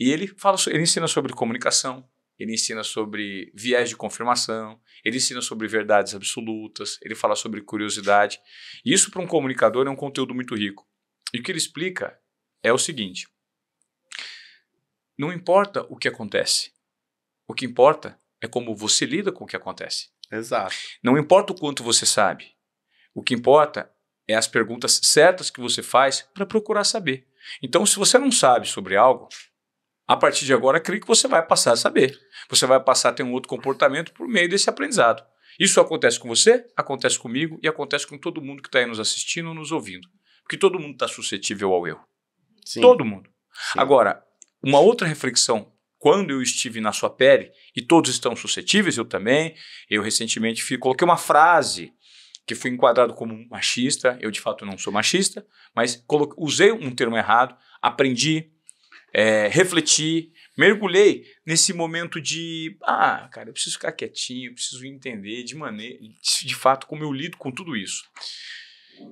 E ele, fala, ele ensina sobre comunicação, ele ensina sobre viés de confirmação, ele ensina sobre verdades absolutas, ele fala sobre curiosidade. Isso para um comunicador é um conteúdo muito rico. E o que ele explica é o seguinte: não importa o que acontece, o que importa é como você lida com o que acontece. Exato. Não importa o quanto você sabe, o que importa é as perguntas certas que você faz para procurar saber. Então, se você não sabe sobre algo, a partir de agora, creio que você vai passar a saber. Você vai passar a ter um outro comportamento por meio desse aprendizado. Isso acontece com você, acontece comigo e acontece com todo mundo que está aí nos assistindo nos ouvindo. Porque todo mundo está suscetível ao erro. Sim. Todo mundo. Sim. Agora, uma outra reflexão. Quando eu estive na sua pele, e todos estão suscetíveis, eu também, eu recentemente fui, coloquei uma frase que fui enquadrado como machista, eu de fato não sou machista, mas coloquei, usei um termo errado, aprendi, é, refleti, mergulhei nesse momento de ah, cara, eu preciso ficar quietinho, eu preciso entender de maneira, de fato, como eu lido com tudo isso.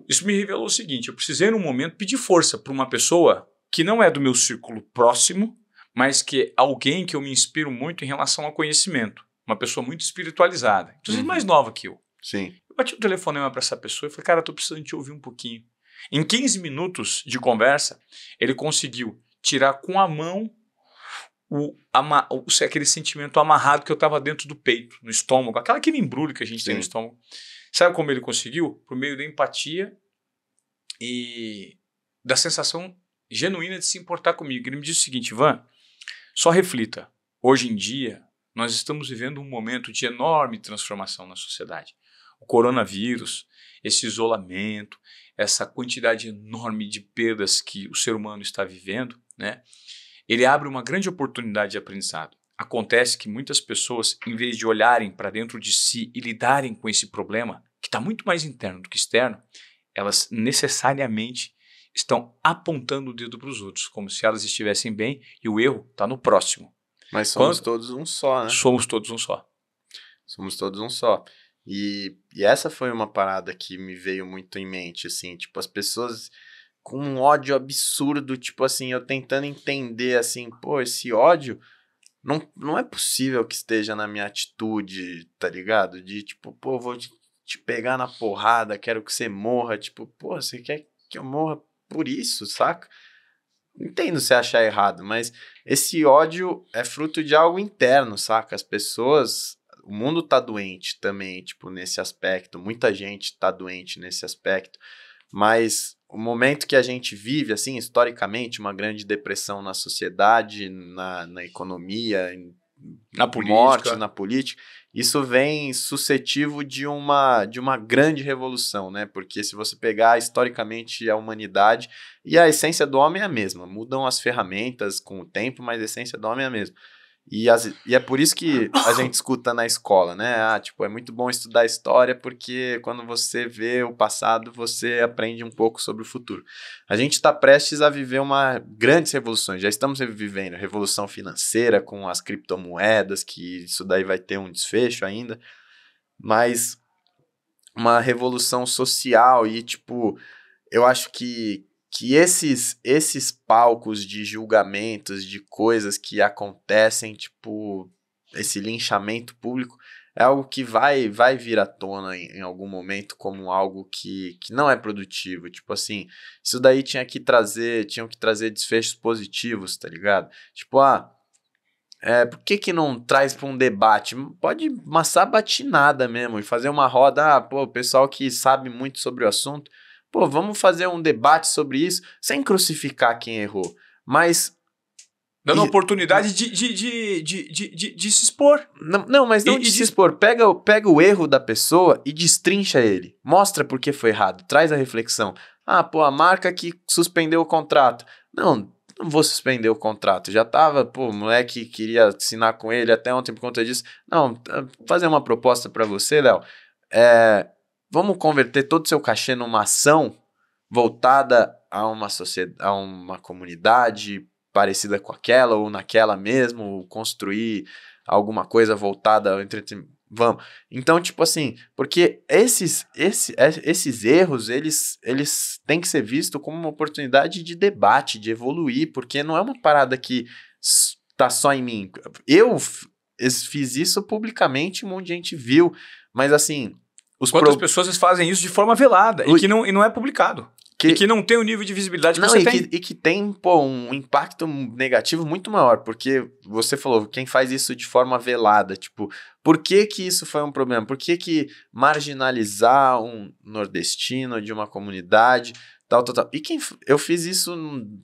Isso me revelou o seguinte: eu precisei num momento pedir força para uma pessoa que não é do meu círculo próximo, mas que é alguém que eu me inspiro muito em relação ao conhecimento, uma pessoa muito espiritualizada, inclusive uhum. mais nova que eu. Sim. Eu bati o telefonema para essa pessoa e falei: "Cara, tô precisando te ouvir um pouquinho". Em 15 minutos de conversa, ele conseguiu tirar com a mão o, ama, o, aquele sentimento amarrado que eu estava dentro do peito, no estômago, aquela aquele embrulho que a gente Sim. tem no estômago. Sabe como ele conseguiu? Por meio da empatia e da sensação genuína de se importar comigo. Ele me disse o seguinte, Ivan, só reflita. Hoje em dia, nós estamos vivendo um momento de enorme transformação na sociedade. O coronavírus, esse isolamento, essa quantidade enorme de perdas que o ser humano está vivendo, né? Ele abre uma grande oportunidade de aprendizado. Acontece que muitas pessoas, em vez de olharem para dentro de si e lidarem com esse problema, que está muito mais interno do que externo, elas necessariamente estão apontando o dedo para os outros, como se elas estivessem bem e o erro está no próximo. Mas somos Quando, todos um só, né? Somos todos um só. Somos todos um só. E, e essa foi uma parada que me veio muito em mente, assim, tipo, as pessoas com um ódio absurdo, tipo assim, eu tentando entender assim, pô, esse ódio não, não é possível que esteja na minha atitude, tá ligado? De tipo, pô, vou te, te pegar na porrada, quero que você morra, tipo, pô, você quer que eu morra por isso, saca? Entendo se achar errado, mas esse ódio é fruto de algo interno, saca? As pessoas, o mundo tá doente também, tipo, nesse aspecto, muita gente tá doente nesse aspecto. Mas o momento que a gente vive, assim, historicamente, uma grande depressão na sociedade, na, na economia, na política. morte, na política, isso vem suscetivo de uma, de uma grande revolução, né? Porque se você pegar historicamente a humanidade, e a essência do homem é a mesma, mudam as ferramentas com o tempo, mas a essência do homem é a mesma. E, as, e, é por isso que a gente escuta na escola, né? Ah, tipo, é muito bom estudar história porque quando você vê o passado, você aprende um pouco sobre o futuro. A gente está prestes a viver uma grandes revoluções. Já estamos vivendo revolução financeira com as criptomoedas, que isso daí vai ter um desfecho ainda. Mas uma revolução social e tipo, eu acho que que esses esses palcos de julgamentos, de coisas que acontecem, tipo esse linchamento público, é algo que vai vai vir à tona em, em, algum momento como algo que, que não é produtivo. Tipo assim, isso daí tinha que trazer, tinham que trazer desfechos positivos, tá ligado? Tipo, ah, é, por que, que não traz para um debate? Pode massar batinada mesmo e fazer uma roda, ah, pô, o pessoal que sabe muito sobre o assunto pô, vamos fazer um debate sobre isso, sem crucificar quem errou, mas. Dando e... oportunidade de, de, de, de, de, de, se expor. Não, não mas não e, de se expor. Pega, pega o erro da pessoa e destrincha ele. Mostra por que foi errado. Traz a reflexão. Ah, pô, a marca que suspendeu o contrato. Não, não vou suspender o contrato. Já tava, pô, o moleque queria assinar com ele até ontem por conta disso. Não, fazer uma proposta para você, Léo. É, Vamos converter todo o seu cachê numa ação voltada a uma sociedade, a uma comunidade parecida com aquela ou naquela mesmo, ou construir alguma coisa voltada ao entretenimento. Vamos. Então, tipo assim, porque esses, esses, é, esses erros, eles, eles têm que ser vistos como uma oportunidade de debate, de evoluir, porque não é uma parada que tá só em mim. Eu fiz isso publicamente, um monte de gente viu, mas assim, os Quantas pro... pessoas fazem isso de forma velada o... e que não, e não é publicado. Que... E que não tem o nível de visibilidade que não, você e tem. Que, e que tem, pô, um impacto negativo muito maior, porque você falou, quem faz isso de forma velada, tipo, por que que isso foi um problema? Por que que marginalizar um nordestino de uma comunidade tal, tal, tal. E quem eu fiz isso,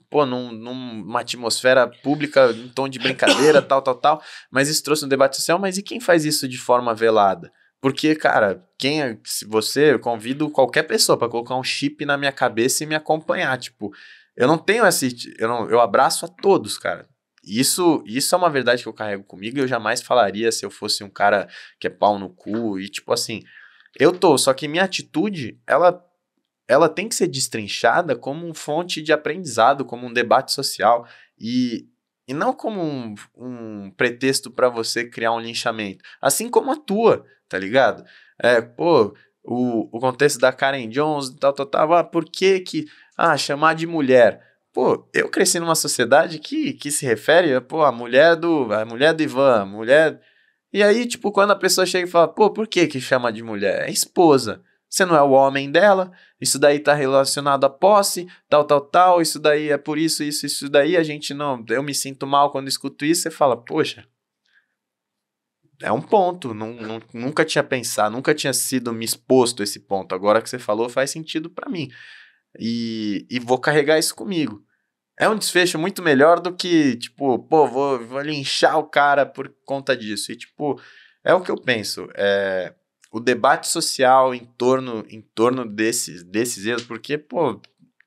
pô, num, numa atmosfera pública, em tom de brincadeira, [COUGHS] tal, tal, tal. Mas isso trouxe um debate social. Mas e quem faz isso de forma velada? Porque, cara, quem é, se você, eu convido qualquer pessoa para colocar um chip na minha cabeça e me acompanhar, tipo, eu não tenho esse, eu, não, eu abraço a todos, cara. Isso, isso é uma verdade que eu carrego comigo e eu jamais falaria se eu fosse um cara que é pau no cu e tipo assim, eu tô, só que minha atitude, ela ela tem que ser destrinchada como uma fonte de aprendizado, como um debate social. E e não como um, um pretexto para você criar um linchamento. Assim como a tua, tá ligado? É, pô, o, o contexto da Karen Jones e tal, tal, tal. Ah, por que que. Ah, chamar de mulher. Pô, eu cresci numa sociedade que, que se refere, pô, a mulher do. A mulher do Ivan, a mulher. E aí, tipo, quando a pessoa chega e fala, pô, por que que chama de mulher? É esposa você não é o homem dela, isso daí está relacionado à posse, tal, tal, tal, isso daí é por isso, isso, isso daí, a gente não, eu me sinto mal quando escuto isso, você fala, poxa, é um ponto, não, não, nunca tinha pensado, nunca tinha sido me exposto a esse ponto, agora que você falou faz sentido para mim, e, e vou carregar isso comigo. É um desfecho muito melhor do que, tipo, pô, vou, vou linchar o cara por conta disso. E, tipo, é o que eu penso. É, o debate social em torno, em torno desses, desses erros, porque, pô,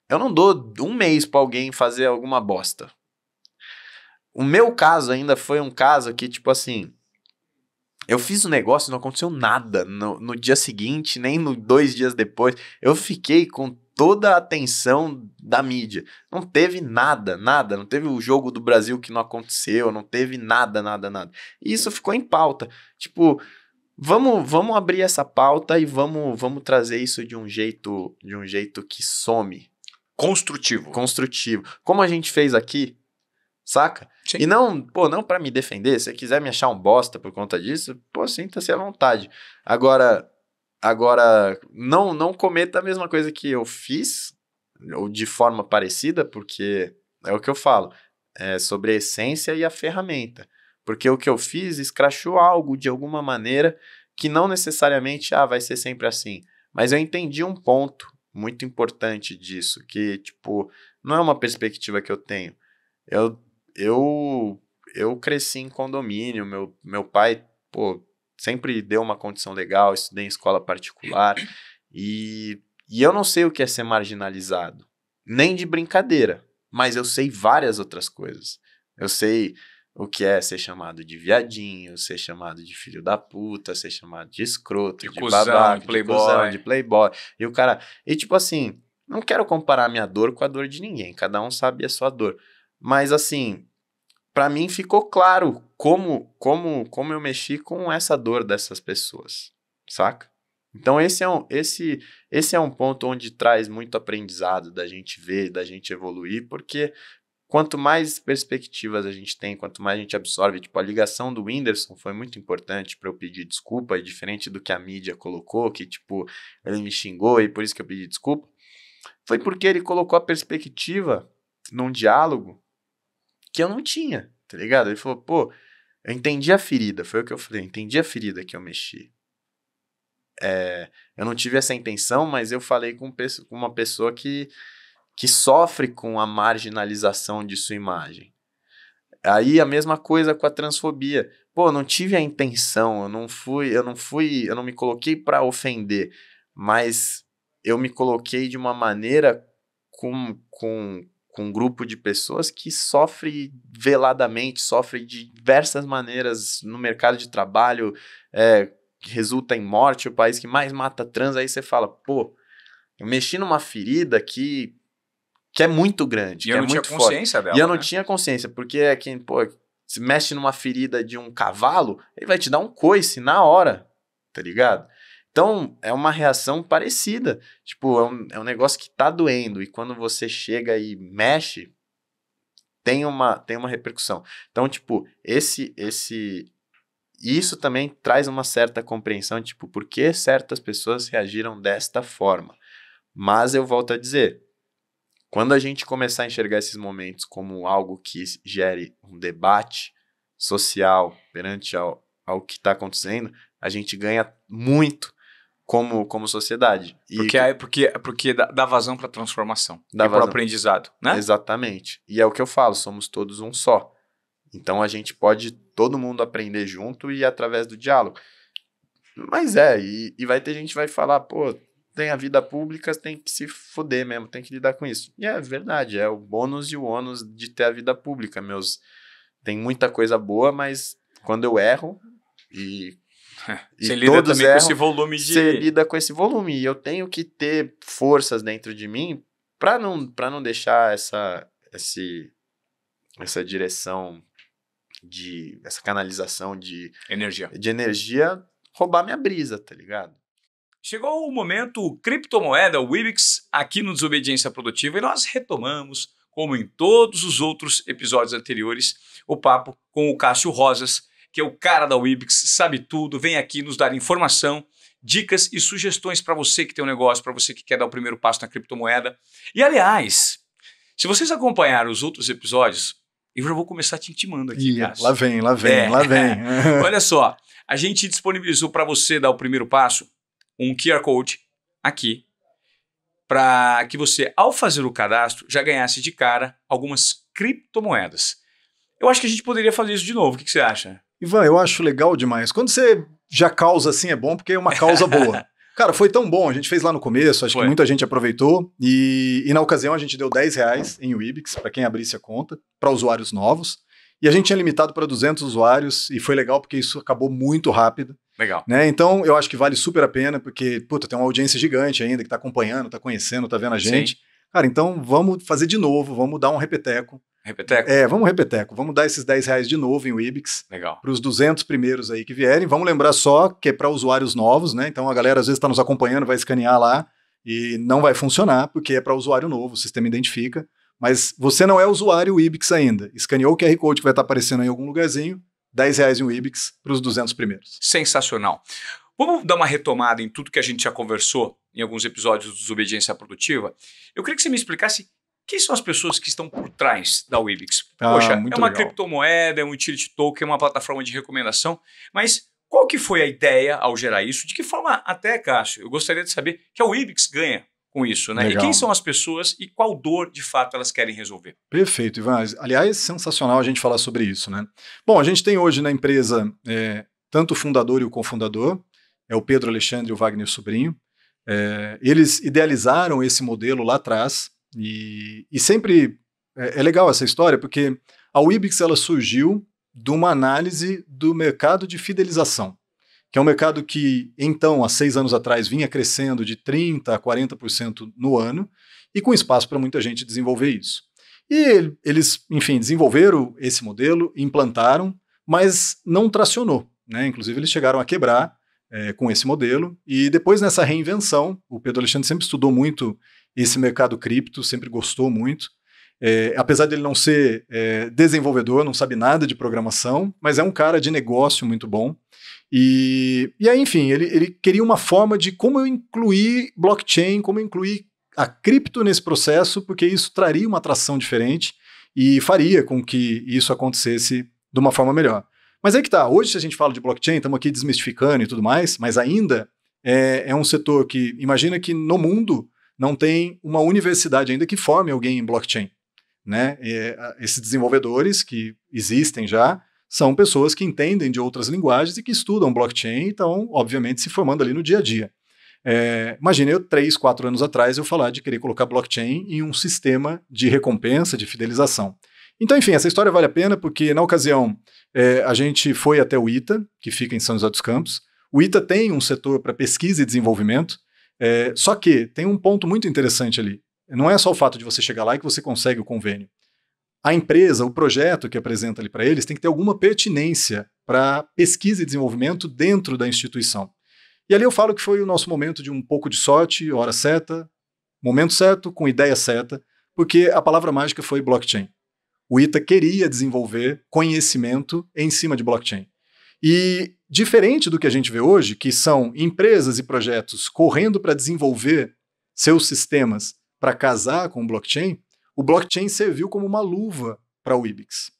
eu não dou um mês para alguém fazer alguma bosta. O meu caso ainda foi um caso que, tipo assim, eu fiz o um negócio e não aconteceu nada no, no dia seguinte, nem no dois dias depois. Eu fiquei com toda a atenção da mídia. Não teve nada, nada. Não teve o jogo do Brasil que não aconteceu, não teve nada, nada, nada. E isso ficou em pauta. Tipo, Vamos, vamos abrir essa pauta e vamos, vamos trazer isso de um jeito de um jeito que some. Construtivo. Construtivo. Como a gente fez aqui, saca? Sim. E não, pô, não para me defender, se você quiser me achar um bosta por conta disso, pô, sinta-se à vontade. Agora, agora não não cometa a mesma coisa que eu fiz ou de forma parecida, porque é o que eu falo, é sobre a essência e a ferramenta. Porque o que eu fiz escrachou algo de alguma maneira que não necessariamente ah, vai ser sempre assim. Mas eu entendi um ponto muito importante disso, que, tipo, não é uma perspectiva que eu tenho. Eu, eu, eu cresci em condomínio, meu, meu pai, pô, sempre deu uma condição legal, estudei em escola particular, e, e eu não sei o que é ser marginalizado, nem de brincadeira, mas eu sei várias outras coisas. Eu sei o que é ser chamado de viadinho, ser chamado de filho da puta, ser chamado de escroto, de, de cuzão, babaca, playboy. de de playboy. E o cara... E tipo assim, não quero comparar minha dor com a dor de ninguém, cada um sabe a sua dor. Mas assim, para mim ficou claro como, como, como eu mexi com essa dor dessas pessoas, saca? Então esse é um, esse, esse é um ponto onde traz muito aprendizado da gente ver, da gente evoluir, porque quanto mais perspectivas a gente tem, quanto mais a gente absorve, tipo, a ligação do Whindersson foi muito importante para eu pedir desculpa, e diferente do que a mídia colocou, que, tipo, ele me xingou e por isso que eu pedi desculpa, foi porque ele colocou a perspectiva num diálogo que eu não tinha, tá ligado? Ele falou, pô, eu entendi a ferida, foi o que eu falei, eu entendi a ferida que eu mexi. É, eu não tive essa intenção, mas eu falei com uma pessoa que que sofre com a marginalização de sua imagem. Aí a mesma coisa com a transfobia. Pô, não tive a intenção, eu não fui, eu não fui, eu não me coloquei para ofender, mas eu me coloquei de uma maneira com, com, com um grupo de pessoas que sofre veladamente, sofre de diversas maneiras no mercado de trabalho, é, resulta em morte, o país que mais mata trans, aí você fala, pô, eu mexi numa ferida que que é muito grande. E eu é não tinha consciência forte. dela. E eu não né? tinha consciência, porque é quem, pô, se mexe numa ferida de um cavalo, ele vai te dar um coice na hora, tá ligado? Então, é uma reação parecida. Tipo, é um, é um negócio que tá doendo, e quando você chega e mexe, tem uma, tem uma repercussão. Então, tipo, esse esse isso também traz uma certa compreensão, tipo, por que certas pessoas reagiram desta forma. Mas eu volto a dizer, quando a gente começar a enxergar esses momentos como algo que gere um debate social perante ao, ao que está acontecendo, a gente ganha muito como, como sociedade. E porque, é, porque, porque dá vazão para a transformação dá e para o aprendizado, né? Exatamente. E é o que eu falo, somos todos um só. Então a gente pode todo mundo aprender junto e através do diálogo. Mas é, e, e vai ter gente que vai falar, pô, tem a vida pública, tem que se foder mesmo, tem que lidar com isso. E é verdade, é o bônus e o ônus de ter a vida pública, meus. Tem muita coisa boa, mas quando eu erro e. [LAUGHS] Você e lida também erram, com esse volume de. Você lida com esse volume. E eu tenho que ter forças dentro de mim para não, pra não deixar essa, esse, essa direção de. essa canalização de. Energia. De energia roubar minha brisa, tá ligado? Chegou o momento criptomoeda Wibix aqui no Desobediência Produtiva e nós retomamos, como em todos os outros episódios anteriores, o papo com o Cássio Rosas, que é o cara da Wibix, sabe tudo, vem aqui nos dar informação, dicas e sugestões para você que tem um negócio, para você que quer dar o primeiro passo na criptomoeda. E aliás, se vocês acompanharam os outros episódios, eu já vou começar te intimando aqui. Ih, lá vem, lá vem, é. lá vem. [LAUGHS] Olha só, a gente disponibilizou para você dar o primeiro passo um QR Code aqui para que você, ao fazer o cadastro, já ganhasse de cara algumas criptomoedas. Eu acho que a gente poderia fazer isso de novo. O que, que você acha? Ivan, eu acho legal demais. Quando você já causa assim, é bom porque é uma causa boa. [LAUGHS] Cara, foi tão bom, a gente fez lá no começo, acho foi. que muita gente aproveitou. E, e, na ocasião a gente deu 10 reais em Wibix para quem abrisse a conta, para usuários novos. E a gente tinha limitado para 200 usuários e foi legal porque isso acabou muito rápido. Legal. Né? Então, eu acho que vale super a pena, porque, puta, tem uma audiência gigante ainda que está acompanhando, está conhecendo, está vendo a gente. Sim. Cara, então vamos fazer de novo, vamos dar um repeteco. Repeteco? É, vamos repeteco. Vamos dar esses 10 reais de novo em Wibix. Legal. Para os 200 primeiros aí que vierem. Vamos lembrar só que é para usuários novos, né? Então a galera às vezes está nos acompanhando, vai escanear lá e não vai funcionar, porque é para usuário novo, o sistema identifica. Mas você não é usuário Wibix ainda. Escaneou o QR Code que vai estar tá aparecendo em algum lugarzinho 10 reais em um Ibix para os 200 primeiros. Sensacional. Vamos dar uma retomada em tudo que a gente já conversou em alguns episódios do Desobediência Produtiva. Eu queria que você me explicasse quem são as pessoas que estão por trás da Webix. Ah, Poxa, é uma legal. criptomoeda, é um utility token, é uma plataforma de recomendação, mas qual que foi a ideia ao gerar isso? De que forma até, Cássio, eu gostaria de saber que a Webix ganha com isso, né? Legal. E quem são as pessoas e qual dor de fato elas querem resolver? Perfeito, Ivan. Aliás, sensacional a gente falar sobre isso, né? Bom, a gente tem hoje na empresa é, tanto o fundador e o cofundador, é o Pedro Alexandre e o Wagner Sobrinho. É, eles idealizaram esse modelo lá atrás e, e sempre é, é, legal essa história porque a Wibix ela surgiu de uma análise do mercado de fidelização que é um mercado que, então, há seis anos atrás, vinha crescendo de 30% a 40% no ano, e com espaço para muita gente desenvolver isso. E eles, enfim, desenvolveram esse modelo, implantaram, mas não tracionou. Né? Inclusive, eles chegaram a quebrar é, com esse modelo. E depois, nessa reinvenção, o Pedro Alexandre sempre estudou muito esse mercado cripto, sempre gostou muito. É, apesar dele não ser é, desenvolvedor, não sabe nada de programação, mas é um cara de negócio muito bom. E, e aí, enfim, ele, ele queria uma forma de como eu incluir blockchain, como eu incluir a cripto nesse processo, porque isso traria uma atração diferente e faria com que isso acontecesse de uma forma melhor. Mas aí que tá, hoje se a gente fala de blockchain, estamos aqui desmistificando e tudo mais, mas ainda é, é um setor que, imagina que no mundo não tem uma universidade ainda que forme alguém em blockchain. Né? É, esses desenvolvedores que existem já, são pessoas que entendem de outras linguagens e que estudam blockchain, então, obviamente, se formando ali no dia a dia. É, imagine eu, três, quatro anos atrás, eu falar de querer colocar blockchain em um sistema de recompensa, de fidelização. Então, enfim, essa história vale a pena porque, na ocasião, é, a gente foi até o ITA, que fica em São José dos Campos. O ITA tem um setor para pesquisa e desenvolvimento, é, só que tem um ponto muito interessante ali. Não é só o fato de você chegar lá e que você consegue o convênio a empresa, o projeto que apresenta ali para eles tem que ter alguma pertinência para pesquisa e desenvolvimento dentro da instituição. E ali eu falo que foi o nosso momento de um pouco de sorte, hora certa, momento certo, com ideia certa, porque a palavra mágica foi blockchain. O ITA queria desenvolver conhecimento em cima de blockchain. E diferente do que a gente vê hoje, que são empresas e projetos correndo para desenvolver seus sistemas para casar com o blockchain, o blockchain serviu como uma luva para o IBIX.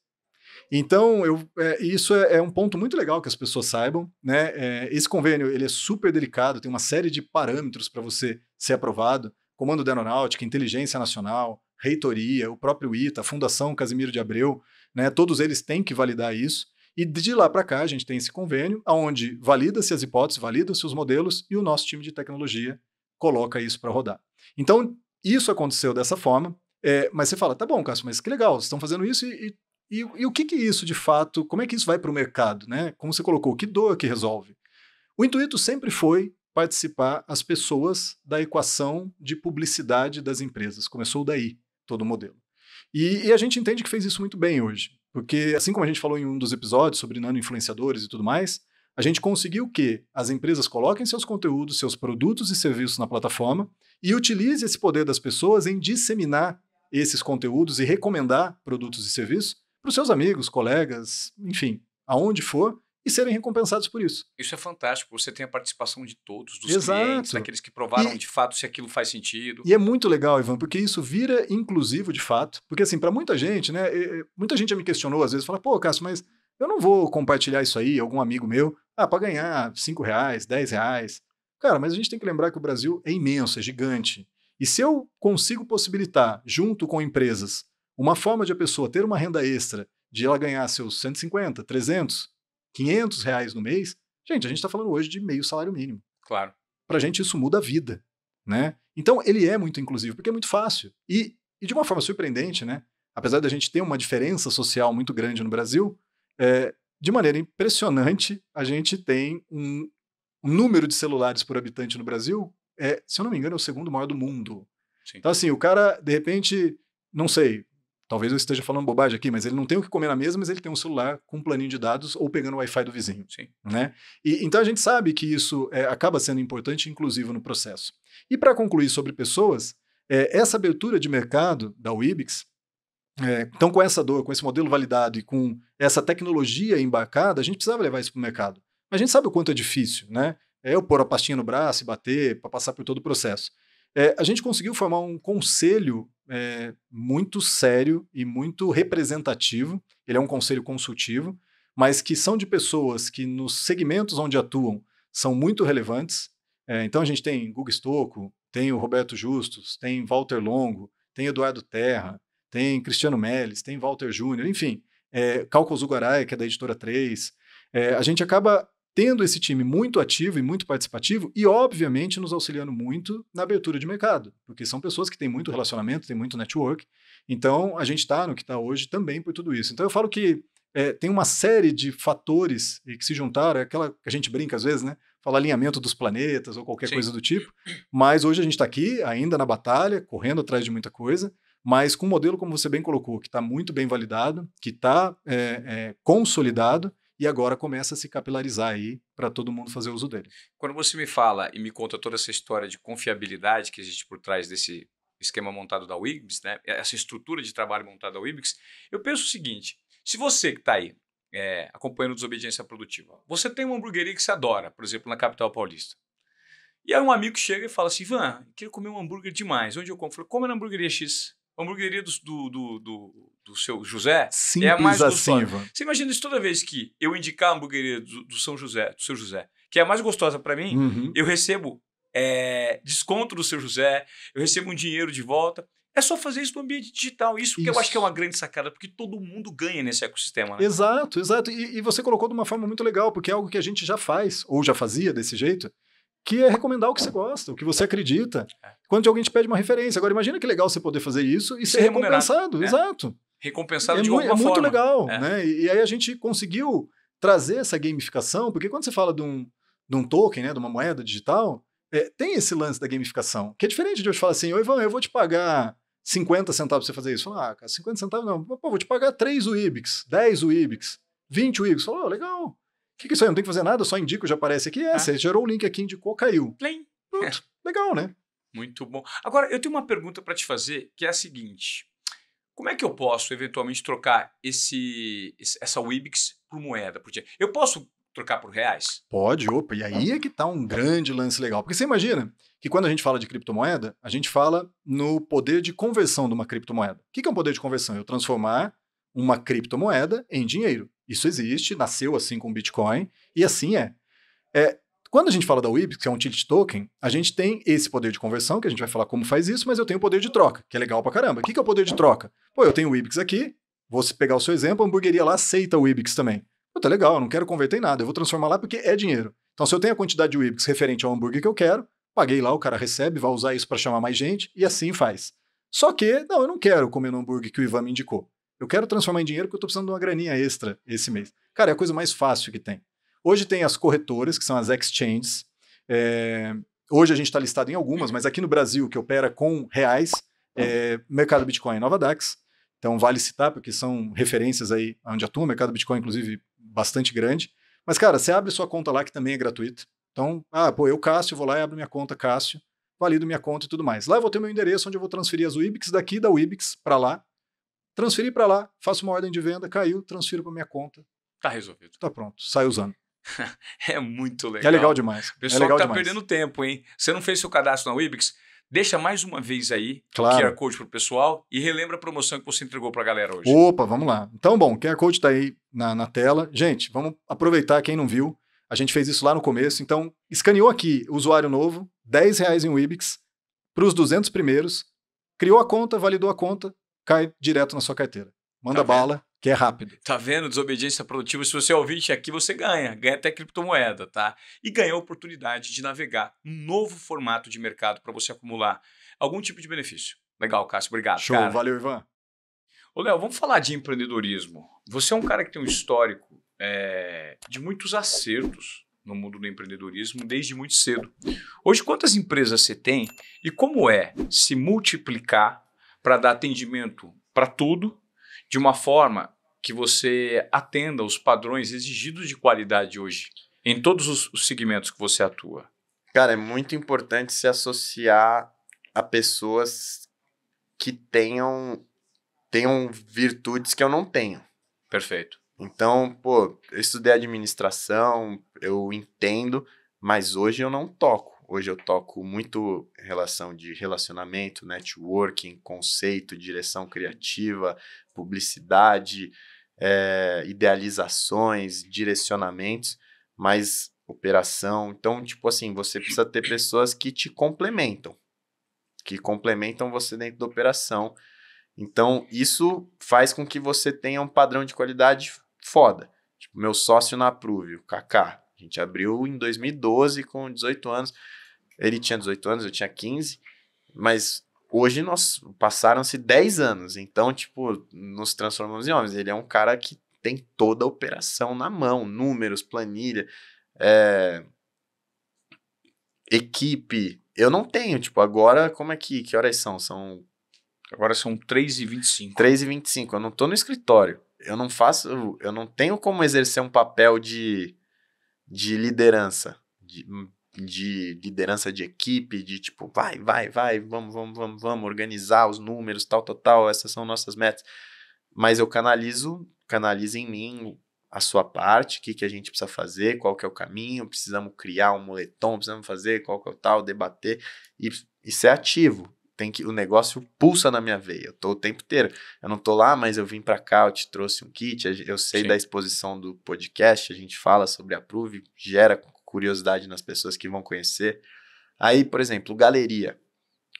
Então, eu, é, isso é, é, um ponto muito legal que as pessoas saibam. Né? É, esse convênio ele é super delicado, tem uma série de parâmetros para você ser aprovado. Comando da Aeronáutica, Inteligência Nacional, Reitoria, o próprio ITA, Fundação Casimiro de Abreu, né? todos eles têm que validar isso. E de lá para cá, a gente tem esse convênio, onde valida-se as hipóteses, valida-se os modelos e o nosso time de tecnologia coloca isso para rodar. Então, isso aconteceu dessa forma. É, mas você fala, tá bom, Cássio, mas que legal, vocês estão fazendo isso e, e, e, e o que que isso de fato, como é que isso vai para o mercado, né? Como você colocou, que dor que resolve? O intuito sempre foi participar as pessoas da equação de publicidade das empresas. Começou daí todo o modelo. E, e a gente entende que fez isso muito bem hoje, porque assim como a gente falou em um dos episódios sobre nano-influenciadores e tudo mais, a gente conseguiu que as empresas coloquem seus conteúdos, seus produtos e serviços na plataforma e utilize esse poder das pessoas em disseminar esses conteúdos e recomendar produtos e serviços para os seus amigos, colegas, enfim, aonde for, e serem recompensados por isso. Isso é fantástico. Você tem a participação de todos, dos Exato. clientes, daqueles que provaram e, de fato se aquilo faz sentido. E é muito legal, Ivan, porque isso vira inclusivo de fato. Porque assim, para muita gente, né? Muita gente já me questionou às vezes, fala, pô, Cássio, mas eu não vou compartilhar isso aí, algum amigo meu, ah, para ganhar 5 reais, 10 reais. Cara, mas a gente tem que lembrar que o Brasil é imenso, é gigante. E se eu consigo possibilitar, junto com empresas, uma forma de a pessoa ter uma renda extra, de ela ganhar seus 150, 300, 500 reais no mês, gente, a gente está falando hoje de meio salário mínimo. Claro. Para a gente isso muda a vida, né? Então ele é muito inclusivo, porque é muito fácil. E, e de uma forma surpreendente, né? Apesar da gente ter uma diferença social muito grande no Brasil, é, de maneira impressionante, a gente tem um, um número de celulares por habitante no Brasil é, se eu não me engano, é o segundo maior do mundo. Sim. Então, assim, o cara, de repente, não sei, talvez eu esteja falando bobagem aqui, mas ele não tem o que comer na mesa, mas ele tem um celular com um planinho de dados ou pegando o Wi-Fi do vizinho. Sim. Né? E, então, a gente sabe que isso é, acaba sendo importante, inclusive, no processo. E para concluir sobre pessoas, é, essa abertura de mercado da Wibix, é, então, com essa dor, com esse modelo validado e com essa tecnologia embarcada, a gente precisava levar isso para o mercado. Mas a gente sabe o quanto é difícil, né? é eu pôr a pastinha no braço e bater para passar por todo o processo. É, a gente conseguiu formar um conselho é, muito sério e muito representativo. Ele é um conselho consultivo, mas que são de pessoas que nos segmentos onde atuam são muito relevantes. É, então a gente tem Guga Stocco, tem o Roberto Justus, tem Walter Longo, tem Eduardo Terra, tem Cristiano Melles, tem Walter Júnior, enfim, é, Calcos que é da editora 3. É, a gente acaba tendo esse time muito ativo e muito participativo e, obviamente, nos auxiliando muito na abertura de mercado, porque são pessoas que têm muito relacionamento, têm muito network. Então, a gente está no que está hoje também por tudo isso. Então, eu falo que é, tem uma série de fatores que se juntaram, é aquela que a gente brinca às vezes, né? Fala alinhamento dos planetas ou qualquer Sim. coisa do tipo. Mas hoje a gente está aqui, ainda na batalha, correndo atrás de muita coisa mas com um modelo, como você bem colocou, que está muito bem validado, que está é, é, consolidado e agora começa a se capilarizar aí para todo mundo fazer uso dele. Quando você me fala e me conta toda essa história de confiabilidade que existe por trás desse esquema montado da Wibix, né? essa estrutura de trabalho montada da Wibix, eu penso o seguinte: se você que está aí é, acompanhando desobediência produtiva, você tem uma hamburgueria que você adora, por exemplo, na capital paulista. E aí um amigo chega e fala assim: Ivan, queria comer um hambúrguer demais. Onde eu compro? Falei, falo, come na hamburgueria X. A hamburgueria do, do, do do seu José é Simples é mais assim, Você imagina isso toda vez que eu indicar a hamburgueria do, do São José, do seu José, que é a mais gostosa para mim, uhum. eu recebo é, desconto do seu José, eu recebo um dinheiro de volta. É só fazer isso no ambiente digital. Isso, isso. que eu acho que é uma grande sacada, porque todo mundo ganha nesse ecossistema. Né? Exato, exato. E, e, você colocou de uma forma muito legal, porque é algo que a gente já faz, ou já fazia desse jeito, que é recomendar o que você gosta, o que você acredita. É. Quando alguém te pede uma referência. Agora, imagina que legal você poder fazer isso e, e ser, ser recompensado. Né? Exato recompensado é de alguma é forma. É muito legal, é. né? E, e, aí a gente conseguiu trazer essa gamificação, porque quando você fala de um, de um token, né, de uma moeda digital, é, tem esse lance da gamificação, que é diferente de eu te falar assim, ô Ivan, eu vou te pagar 50 centavos pra você fazer isso. ah, cara, 50 centavos não, pô, vou te pagar 3 UIBIX, 10 UIBIX, 20 UIBIX. Falou, oh, legal. O que, que é isso aí? Não tem que fazer nada, só indico, já aparece aqui. É, ah. você gerou o link aqui, indicou, caiu. Plim. Pronto, legal, né? Muito bom. Agora, eu tenho uma pergunta para te fazer, que é a seguinte. Como é que eu posso eventualmente trocar esse, essa Wibix por moeda? Porque Eu posso trocar por reais? Pode, opa. E aí é que está um grande lance legal. Porque você imagina que quando a gente fala de criptomoeda, a gente fala no poder de conversão de uma criptomoeda. O que é um poder de conversão? Eu transformar uma criptomoeda em dinheiro. Isso existe, nasceu assim com o Bitcoin e assim é. é quando a gente fala da WIB, que é um tilt token, a gente tem esse poder de conversão, que a gente vai falar como faz isso, mas eu tenho o poder de troca, que é legal pra caramba. O que, que é o poder de troca? Pô, eu tenho o Ibix aqui, vou pegar o seu exemplo, a hamburgueria lá aceita o Ibix também. Pô, tá legal, eu não quero converter em nada, eu vou transformar lá porque é dinheiro. Então, se eu tenho a quantidade de Ibix referente ao hambúrguer que eu quero, paguei lá, o cara recebe, vai usar isso para chamar mais gente, e assim faz. Só que, não, eu não quero comer no hambúrguer que o Ivan me indicou. Eu quero transformar em dinheiro porque eu tô precisando de uma graninha extra esse mês. Cara, é a coisa mais fácil que tem. Hoje tem as corretoras, que são as exchanges. É, hoje a gente está listado em algumas, mas aqui no Brasil, que opera com reais, é, Mercado Bitcoin Nova DAX. Então vale citar, porque são referências aí onde atua. O mercado Bitcoin, inclusive, bastante grande. Mas, cara, você abre sua conta lá, que também é gratuita. Então, ah, pô, eu, Cássio, vou lá e abro minha conta, Cássio, valido minha conta e tudo mais. Lá eu vou ter meu endereço onde eu vou transferir as Wibix daqui da Wibix para lá. Transferi para lá, faço uma ordem de venda, caiu, transfiro para minha conta. Tá resolvido. Tá pronto, sai usando. [LAUGHS] é muito legal. É legal demais. É pessoal é legal tá demais. perdendo tempo, hein? Você não fez seu cadastro na Wibix? Deixa mais uma vez aí claro. o QR Code pro pessoal e relembra a promoção que você entregou para a galera hoje. Opa, vamos lá. Então, bom, o QR Code está aí na, na tela. Gente, vamos aproveitar quem não viu. A gente fez isso lá no começo. Então, escaneou aqui, usuário novo, 10 reais em Wibix, para os 200 primeiros, criou a conta, validou a conta, cai direto na sua carteira. Manda tá bala, que é rápido. Tá vendo? Desobediência produtiva. Se você é ouvinte aqui, você ganha. Ganha até criptomoeda, tá? E ganha a oportunidade de navegar um novo formato de mercado para você acumular algum tipo de benefício. Legal, Cássio. Obrigado. Show. Cara. Valeu, Ivan. Ô, Léo, vamos falar de empreendedorismo. Você é um cara que tem um histórico é, de muitos acertos no mundo do empreendedorismo desde muito cedo. Hoje, quantas empresas você tem e como é se multiplicar para dar atendimento para tudo de uma forma que você atenda os padrões exigidos de qualidade hoje, em todos os, os segmentos que você atua? Cara, é muito importante se associar a pessoas que tenham, tenham virtudes que eu não tenho. Perfeito. Então, pô, eu estudei administração, eu entendo, mas hoje eu não toco. Hoje eu toco muito relação de relacionamento, networking, conceito, direção criativa, publicidade, é, idealizações, direcionamentos, mas operação. Então, tipo assim, você precisa ter pessoas que te complementam, que complementam você dentro da operação. Então, isso faz com que você tenha um padrão de qualidade foda. Tipo, meu sócio na Pruvio, Kaká, a gente abriu em 2012 com 18 anos. Ele tinha 18 anos, eu tinha 15. Mas hoje nós passaram-se 10 anos. Então, tipo, nos transformamos em homens. Ele é um cara que tem toda a operação na mão. Números, planilha, é... equipe. Eu não tenho, tipo, agora como é que... Que horas são? São... Agora são 3h25. 3h25. Eu não tô no escritório. Eu não faço... Eu não tenho como exercer um papel de, de liderança. De, de liderança de equipe, de tipo, vai, vai, vai, vamos, vamos, vamos, vamos organizar os números, tal, tal, tal, essas são nossas metas. Mas eu canalizo, canaliza em mim a sua parte, o que, que a gente precisa fazer, qual que é o caminho, precisamos criar um moletom, precisamos fazer qual que é o tal, debater e, e ser é ativo. Tem que, o negócio pulsa na minha veia, eu tô o tempo inteiro. Eu não tô lá, mas eu vim para cá, eu te trouxe um kit, eu sei Sim. da exposição do podcast, a gente fala sobre a Prove, gera curiosidade nas pessoas que vão conhecer. Aí, por exemplo, galeria,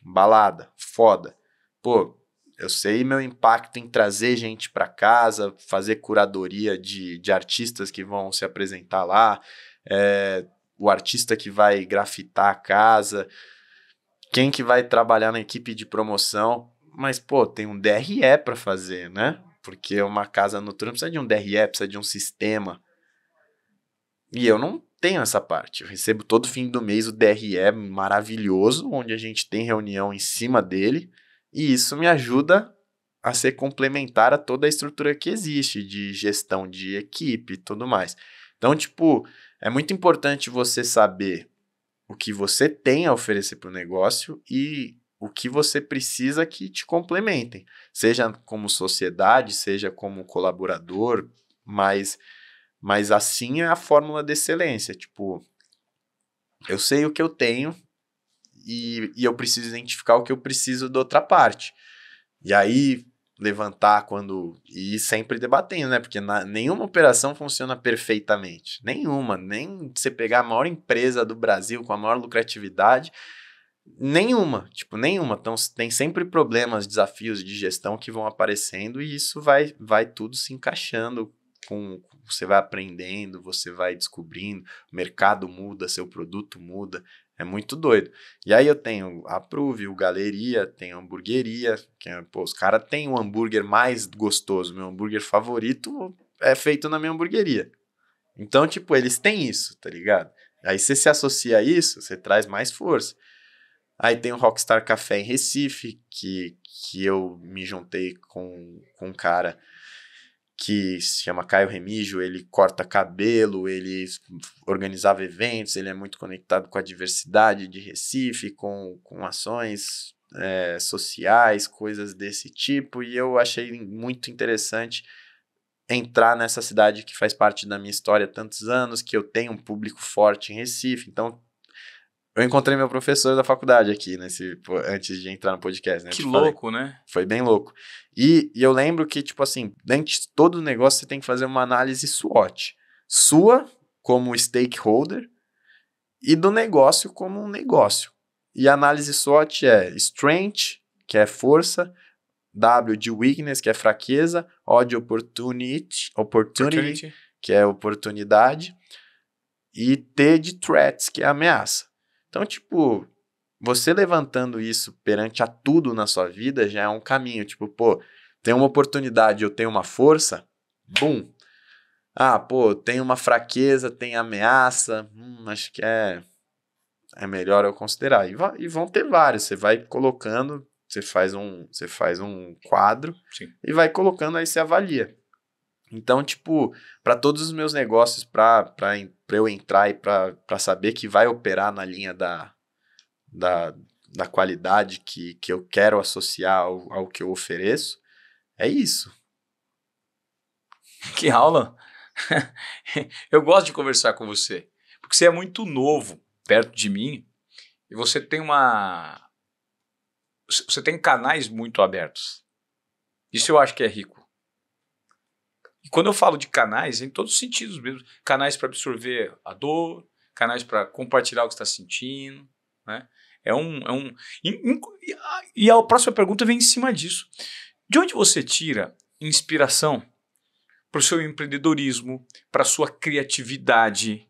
balada, foda. Pô, eu sei meu impacto em trazer gente para casa, fazer curadoria de, de artistas que vão se apresentar lá, é, o artista que vai grafitar a casa, quem que vai trabalhar na equipe de promoção. Mas, pô, tem um DRE para fazer, né? Porque uma casa noturna precisa de um DRE, precisa de um sistema. E eu não tenho essa parte. Eu recebo todo fim do mês o DRE maravilhoso, onde a gente tem reunião em cima dele, e isso me ajuda a ser complementar a toda a estrutura que existe de gestão de equipe e tudo mais. Então, tipo, é muito importante você saber o que você tem a oferecer para o negócio e o que você precisa que te complementem, seja como sociedade, seja como colaborador, mas mas assim é a fórmula de excelência. Tipo, eu sei o que eu tenho e, e eu preciso identificar o que eu preciso da outra parte. E aí levantar quando. e ir sempre debatendo, né? Porque na, nenhuma operação funciona perfeitamente. Nenhuma. Nem você pegar a maior empresa do Brasil com a maior lucratividade. Nenhuma, tipo, nenhuma. Então, tem sempre problemas, desafios de gestão que vão aparecendo e isso vai, vai tudo se encaixando com você vai aprendendo, você vai descobrindo, o mercado muda, seu produto muda, é muito doido. E aí eu tenho a Prove, o Galeria, tem a hamburgueria, que é, pô, os caras têm um hambúrguer mais gostoso, meu hambúrguer favorito é feito na minha hamburgueria. Então, tipo, eles têm isso, tá ligado? Aí você se associa a isso, você traz mais força. Aí tem o Rockstar Café em Recife, que, que eu me juntei com, com um cara que se chama Caio Remígio, ele corta cabelo, ele organizava eventos, ele é muito conectado com a diversidade de Recife, com, com ações é, sociais, coisas desse tipo, e eu achei muito interessante entrar nessa cidade que faz parte da minha história há tantos anos, que eu tenho um público forte em Recife, então eu encontrei meu professor da faculdade aqui, nesse, antes de entrar no podcast, né? Que louco, falei. né? Foi bem louco. E, e, eu lembro que, tipo assim, dentro de todo negócio, você tem que fazer uma análise SWOT. Sua, como stakeholder, e do negócio como um negócio. E a análise SWOT é Strength, que é força, W de weakness, que é fraqueza, O de opportunity, opportunity, opportunity. que é oportunidade, e T de threats, que é ameaça. Então, tipo, você levantando isso perante a tudo na sua vida já é um caminho. Tipo, pô, tem uma oportunidade, eu tenho uma força, bum. Ah, pô, tem uma fraqueza, tem ameaça, hum, acho que é, é melhor eu considerar. E, e vão ter vários, você vai colocando, você faz um, você faz um quadro Sim. e vai colocando, aí você avalia. Então, tipo, para todos os meus negócios, para para eu entrar e para saber que vai operar na linha da, da, da qualidade que, que eu quero associar ao, ao que eu ofereço, é isso. Que aula! [LAUGHS] eu gosto de conversar com você, porque você é muito novo perto de mim e você tem uma. Você tem canais muito abertos. Isso eu acho que é rico. E quando eu falo de canais, é em todos os sentidos mesmo. Canais para absorver a dor, canais para compartilhar o que está sentindo, né? É um, é um e, e a próxima pergunta vem em cima disso. De onde você tira inspiração para o seu empreendedorismo, para a sua criatividade?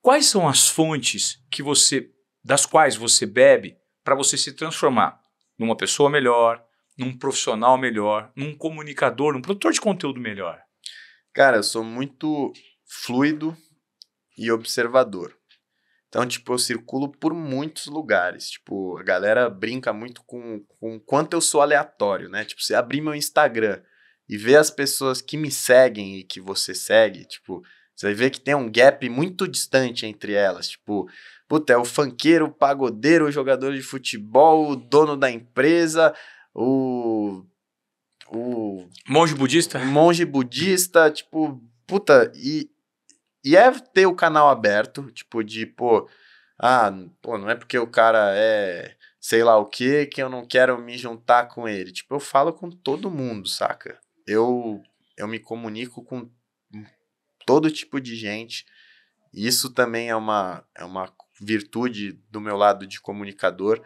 Quais são as fontes que você das quais você bebe para você se transformar numa pessoa melhor, num profissional melhor, num comunicador, num produtor de conteúdo melhor? Cara, eu sou muito fluido e observador. Então, tipo, eu circulo por muitos lugares. Tipo, a galera brinca muito com, com quanto eu sou aleatório, né? Tipo, você abrir meu Instagram e ver as pessoas que me seguem e que você segue, tipo, você vai ver que tem um gap muito distante entre elas. Tipo, puta, é o funkeiro, o pagodeiro, o jogador de futebol, o dono da empresa, o o. Monge budista? monge budista, tipo, puta, e, e é ter o canal aberto, tipo, de, pô, ah, pô, não é porque o cara é sei lá o que que eu não quero me juntar com ele. Tipo, eu falo com todo mundo, saca? Eu, eu me comunico com todo tipo de gente. Isso também é uma, é uma virtude do meu lado de comunicador.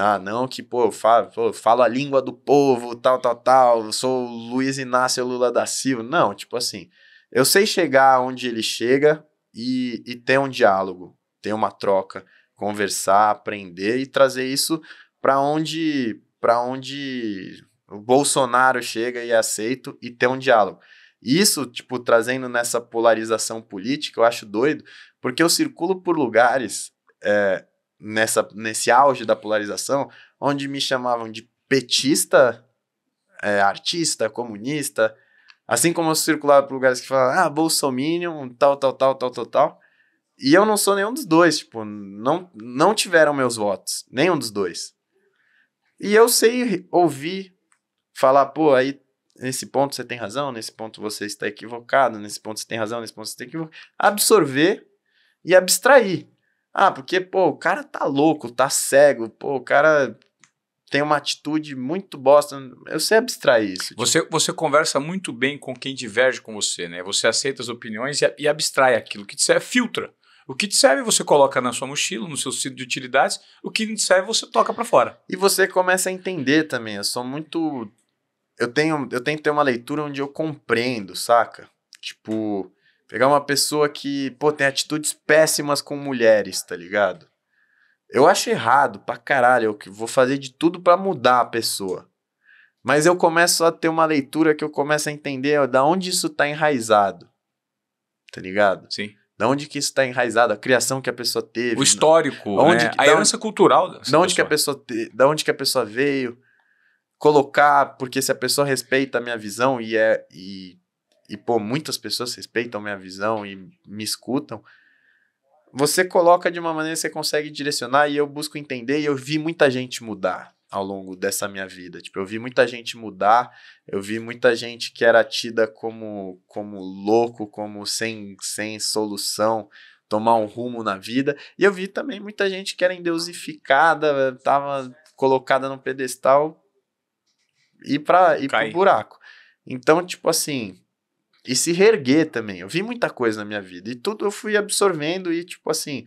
Ah, não que, pô, eu falo, pô, eu falo a língua do povo, tal, tal, tal, sou o Luiz Inácio Lula da Silva. Não, tipo assim, eu sei chegar onde ele chega e, e ter um diálogo, ter uma troca, conversar, aprender e trazer isso para onde, onde o Bolsonaro chega e é aceito e ter um diálogo. Isso, tipo, trazendo nessa polarização política, eu acho doido, porque eu circulo por lugares é, nessa, nesse auge da polarização, onde me chamavam de petista, é, artista, comunista, assim como eu circulava por lugares que falavam, ah, bolsominion, tal, tal, tal, tal, tal, tal. E eu não sou nenhum dos dois, tipo, não, não tiveram meus votos, nenhum dos dois. E eu sei ouvir falar, pô, aí nesse ponto você tem razão, nesse ponto você está equivocado, nesse ponto você tem razão, nesse ponto você tem que Absorver e abstrair. Ah, porque, pô, o cara tá louco, tá cego, pô, o cara tem uma atitude muito bosta. Eu sei abstrair isso. Tipo. Você, você conversa muito bem com quem diverge com você, né? Você aceita as opiniões e, e abstrai aquilo que te serve, filtra. O que te serve você coloca na sua mochila, no seu cinto de utilidades. O que não te serve você toca para fora. E você começa a entender também. Eu sou muito. Eu tenho, eu tenho que ter uma leitura onde eu compreendo, saca? Tipo, Pegar uma pessoa que, pô, tem atitudes péssimas com mulheres, tá ligado? Eu acho errado pra caralho, eu que vou fazer de tudo para mudar a pessoa. Mas eu começo a ter uma leitura que eu começo a entender ó, da onde isso tá enraizado. Tá ligado? Sim. Da onde que isso tá enraizado, a criação que a pessoa teve. O né? histórico, onde, né? a herança onde, cultural. Da onde que a pessoa te, da onde que a pessoa veio. Colocar, porque se a pessoa respeita a minha visão e, é, e e pô, muitas pessoas respeitam minha visão e me escutam, você coloca de uma maneira que você consegue direcionar e eu busco entender e eu vi muita gente mudar ao longo dessa minha vida. Tipo, eu vi muita gente mudar, eu vi muita gente que era tida como como louco, como sem sem solução, tomar um rumo na vida. E eu vi também muita gente que era endeusificada, tava colocada no pedestal e para ir para pro buraco. Então, tipo assim, e se reerguer também. Eu vi muita coisa na minha vida. E tudo eu fui absorvendo e, tipo assim,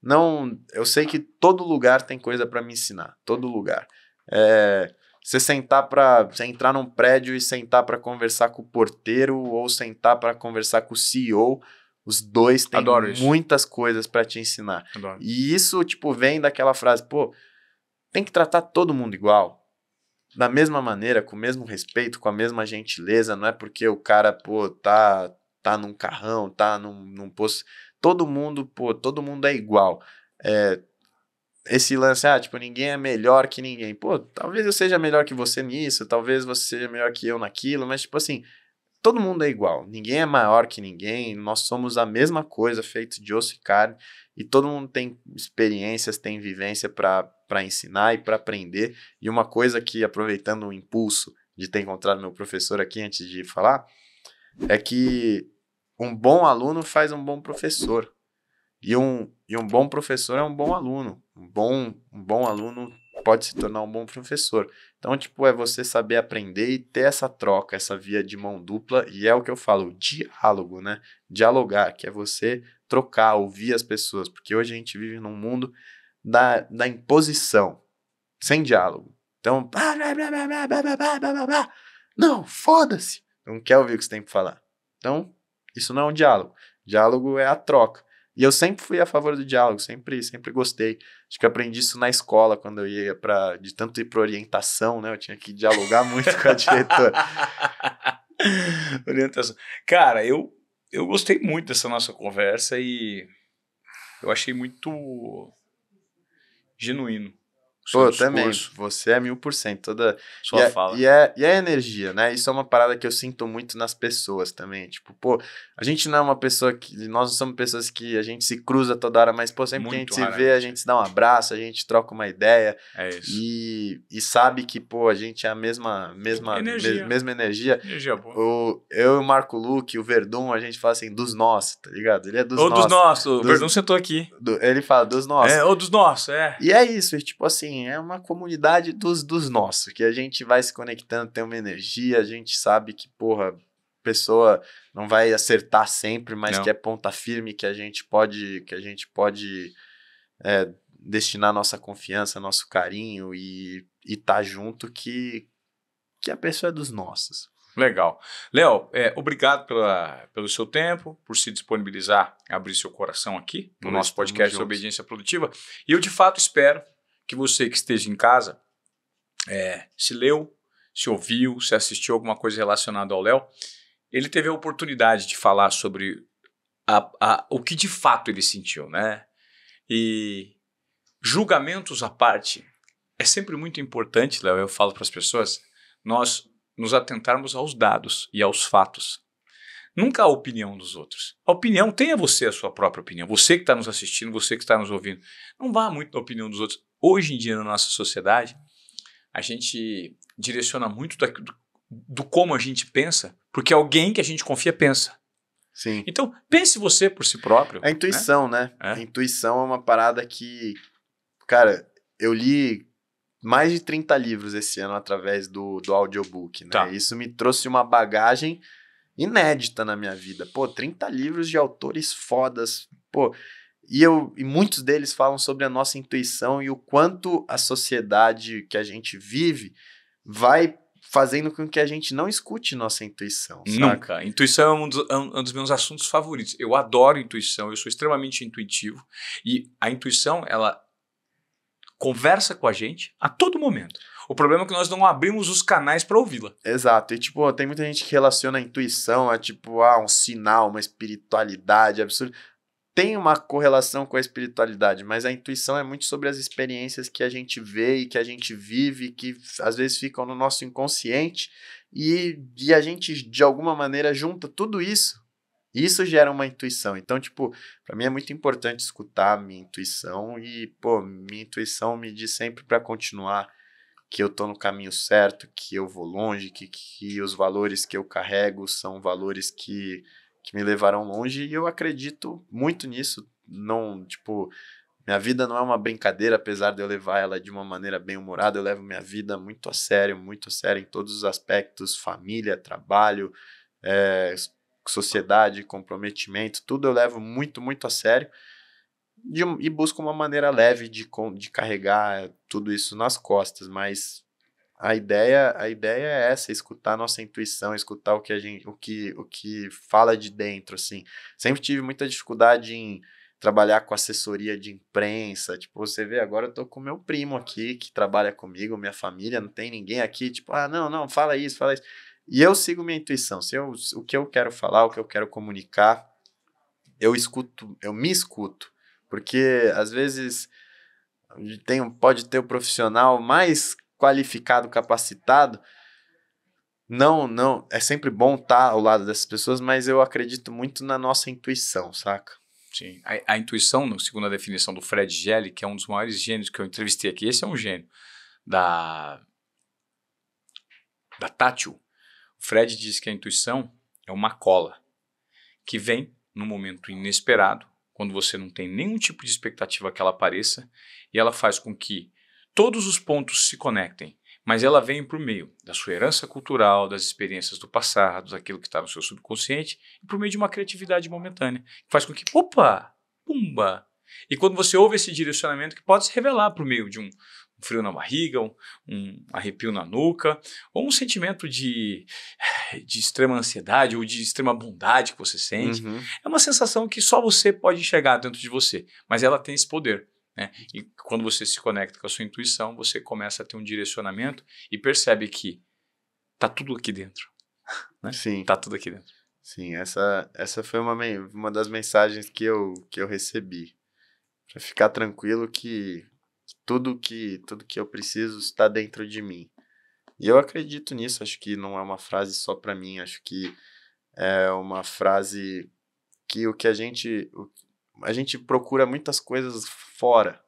não. Eu sei que todo lugar tem coisa para me ensinar. Todo lugar. É, você sentar para você entrar num prédio e sentar para conversar com o porteiro ou sentar para conversar com o CEO, os dois têm muitas coisas para te ensinar. Adoro. E isso tipo vem daquela frase, pô, tem que tratar todo mundo igual da mesma maneira, com o mesmo respeito, com a mesma gentileza, não é porque o cara, pô, tá, tá num carrão, tá num, num posto. Todo mundo, pô, todo mundo é igual. É, esse lance, ah, tipo, ninguém é melhor que ninguém. Pô, talvez eu seja melhor que você nisso, talvez você seja melhor que eu naquilo, mas, tipo assim, todo mundo é igual. Ninguém é maior que ninguém, nós somos a mesma coisa, feito de osso e carne, e todo mundo tem experiências, tem vivência para para ensinar e para aprender. E uma coisa que, aproveitando o impulso de ter encontrado meu professor aqui antes de falar, é que um bom aluno faz um bom professor. E um, e um bom professor é um bom aluno. Um bom, um bom aluno pode se tornar um bom professor. Então, tipo, é você saber aprender e ter essa troca, essa via de mão dupla, e é o que eu falo, diálogo, né? Dialogar, que é você trocar, ouvir as pessoas, porque hoje a gente vive num mundo da, da imposição, sem diálogo. Então, não, foda-se. Não quer ouvir o que você tem para falar. Então, isso não é um diálogo. Diálogo é a troca. E eu sempre fui a favor do diálogo, sempre, sempre gostei. Acho que aprendi isso na escola, quando eu ia para de tanto ir para orientação, né? Eu tinha que dialogar muito com a [LAUGHS] diretora. orientação. Cara, eu eu gostei muito dessa nossa conversa e eu achei muito genuíno. Pô, também. Você é mil por cento. Toda sua e é, fala. É, e, é, e é energia, né? Isso é uma parada que eu sinto muito nas pessoas também. Tipo, pô, a gente não é uma pessoa que. Nós não somos pessoas que a gente se cruza toda hora, mas, pô, sempre muito que a gente raramente. se vê, a gente se dá um abraço, a gente troca uma ideia. É isso. E, e sabe que, pô, a gente é a mesma mesma energia. Me, mesma energia. energia boa. O, eu e o Marco Luque, o Verdun, a gente fala assim, dos nossos, tá ligado? Ele é dos nossos. Ou dos nossos. O Verdun sentou tá aqui. Do, ele fala dos nossos. É, ou dos nossos, é. E é isso, tipo assim assim, é uma comunidade dos, dos nossos, que a gente vai se conectando, tem uma energia, a gente sabe que, porra, pessoa não vai acertar sempre, mas não. que é ponta firme, que a gente pode, que a gente pode é, destinar nossa confiança, nosso carinho e estar tá junto, que, que a pessoa é dos nossos. Legal. Léo, é, obrigado pela, pelo seu tempo, por se disponibilizar a abrir seu coração aqui no Nós nosso podcast de Obediência Produtiva. E eu, de fato, espero que você que esteja em casa é, se leu, se ouviu, se assistiu alguma coisa relacionada ao Léo, ele teve a oportunidade de falar sobre a, a, o que de fato ele sentiu, né? E julgamentos à parte, é sempre muito importante, Léo, eu falo para as pessoas, nós nos atentarmos aos dados e aos fatos. Nunca a opinião dos outros. A opinião, tenha você a sua própria opinião. Você que está nos assistindo, você que está nos ouvindo. Não vá muito na opinião dos outros hoje em dia na nossa sociedade, a gente direciona muito do, do, como a gente pensa, porque alguém que a gente confia pensa. Sim. Então, pense você por si próprio. A é né? intuição, né? né? É. A intuição é uma parada que. Cara, eu li mais de 30 livros esse ano através do, do audiobook, né? Tá. Isso me trouxe uma bagagem inédita na minha vida. Pô, 30 livros de autores fodas. Pô, e, eu, e muitos deles falam sobre a nossa intuição e o quanto a sociedade que a gente vive vai fazendo com que a gente não escute nossa intuição. Nunca. Intuição é um, dos, é um, é um dos meus assuntos favoritos. Eu adoro intuição, eu sou extremamente intuitivo. E a intuição, ela conversa com a gente a todo momento. O problema é que nós não abrimos os canais para ouvi-la. Exato. E, tipo, tem muita gente que relaciona a intuição a, tipo, a ah, um sinal, uma espiritualidade absurda tem uma correlação com a espiritualidade, mas a intuição é muito sobre as experiências que a gente vê e que a gente vive, que às vezes ficam no nosso inconsciente, e, e a gente, de alguma maneira, junta tudo isso. Isso gera uma intuição. Então, tipo, para mim é muito importante escutar a minha intuição e, pô, minha intuição me diz sempre para continuar que eu tô no caminho certo, que eu vou longe, que, que os valores que eu carrego são valores que que me levaram longe e eu acredito muito nisso. Não, tipo, minha vida não é uma brincadeira, apesar de eu levar ela de uma maneira bem humorada, eu levo minha vida muito a sério, muito a sério em todos os aspectos, família, trabalho, é, sociedade, comprometimento, tudo eu levo muito, muito a sério. De, e busco uma maneira leve de, de carregar tudo isso nas costas, mas a ideia, a ideia é essa, escutar a nossa intuição, escutar o que a gente, o que, o que fala de dentro, assim. Sempre tive muita dificuldade em trabalhar com assessoria de imprensa, tipo, você vê, agora eu tô com meu primo aqui que trabalha comigo, minha família, não tem ninguém aqui, tipo, ah, não, não, fala isso, fala isso. E eu sigo minha intuição, se eu, o que eu quero falar, o que eu quero comunicar, eu escuto, eu me escuto, porque às vezes tem, pode ter o profissional mais qualificado, capacitado, não, não, é sempre bom estar tá ao lado dessas pessoas, mas eu acredito muito na nossa intuição, saca? Sim. A, a intuição, segundo a definição do Fred Gelli, que é um dos maiores gênios que eu entrevistei aqui, esse é um gênio da da tátil. O Fred diz que a intuição é uma cola que vem no momento inesperado, quando você não tem nenhum tipo de expectativa que ela apareça, e ela faz com que todos os pontos se conectem, mas ela vem por meio da sua herança cultural, das experiências do passado, daquilo que está no seu subconsciente, e por meio de uma criatividade momentânea, que faz com que, opa, pumba! E quando você ouve esse direcionamento, que pode se revelar por meio de um, um frio na barriga, um, um, arrepio na nuca, ou um sentimento de, de extrema ansiedade ou de extrema bondade que você sente. Uhum. É uma sensação que só você pode enxergar dentro de você, mas ela tem esse poder. Né? E quando você se conecta com a sua intuição, você começa a ter um direcionamento e percebe que tá tudo aqui dentro. [LAUGHS] Né? Sim. Tá tudo aqui dentro. Sim, essa, essa foi uma, uma das mensagens que eu, que eu recebi. Para ficar tranquilo que tudo que tudo que eu preciso está dentro de mim. E eu acredito nisso, acho que não é uma frase só para mim, acho que é uma frase que o que a gente o, a gente procura muitas coisas fora.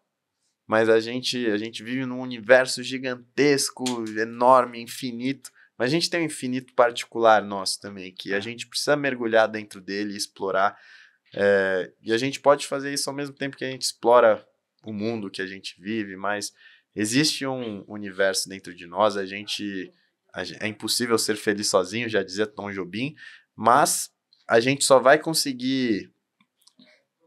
Mas a gente, a gente vive num universo gigantesco, enorme, infinito. Mas a gente tem um infinito particular nosso também, que a é. gente precisa mergulhar dentro dele e explorar. É, e a gente pode fazer isso ao mesmo tempo que a gente explora o mundo que a gente vive, mas existe um universo dentro de nós, a gente. A, é impossível ser feliz sozinho, já dizia Tom Jobim, mas a gente só vai conseguir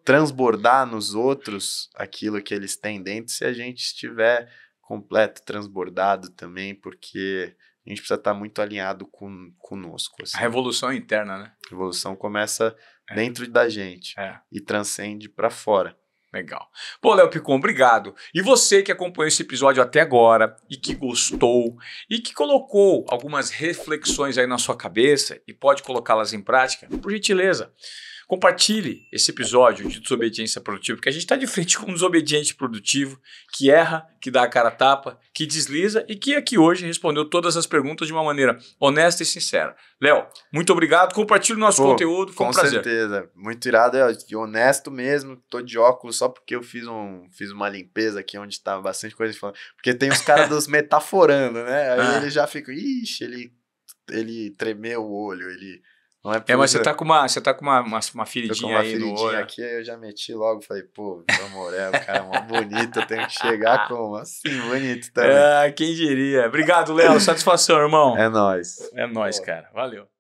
transbordar nos outros aquilo que eles têm dentro se a gente estiver completo, transbordado também, porque a gente precisa estar tá muito alinhado com, conosco. Assim. A revolução é interna, né? A revolução começa é. dentro da gente é. e transcende para fora. Legal. Pô, Léo Picon, obrigado. E você que acompanhou esse episódio até agora e que gostou e que colocou algumas reflexões aí na sua cabeça e pode colocá-las em prática, por gentileza Compartilhe esse episódio de desobediência produtiva, porque a gente está de frente com um desobediente produtivo que erra, que dá a cara a tapa, que desliza e que aqui hoje respondeu todas as perguntas de uma maneira honesta e sincera. Léo, muito obrigado. Compartilhe o nosso Pô, conteúdo. Foi com prazer. certeza. Muito irado, é, honesto mesmo. Tô de óculos só porque eu fiz, um, fiz uma limpeza aqui onde estava bastante coisa falando. Porque tem os caras dos [LAUGHS] metaforando, né? Aí ah. ele já fica, ixi, ele, ele tremeu o olho, ele não é, é mas você tá com uma, você tá com uma, uma, uma feridinha aí no olho. aqui, aí eu já meti logo, falei, pô, Vitor Morel, cara, uma é bonita, tenho que chegar [LAUGHS] ah. como assim, bonito é, também. Ah, quem diria. Obrigado, Léo, satisfação, irmão. É nós. É nós, cara. Valeu.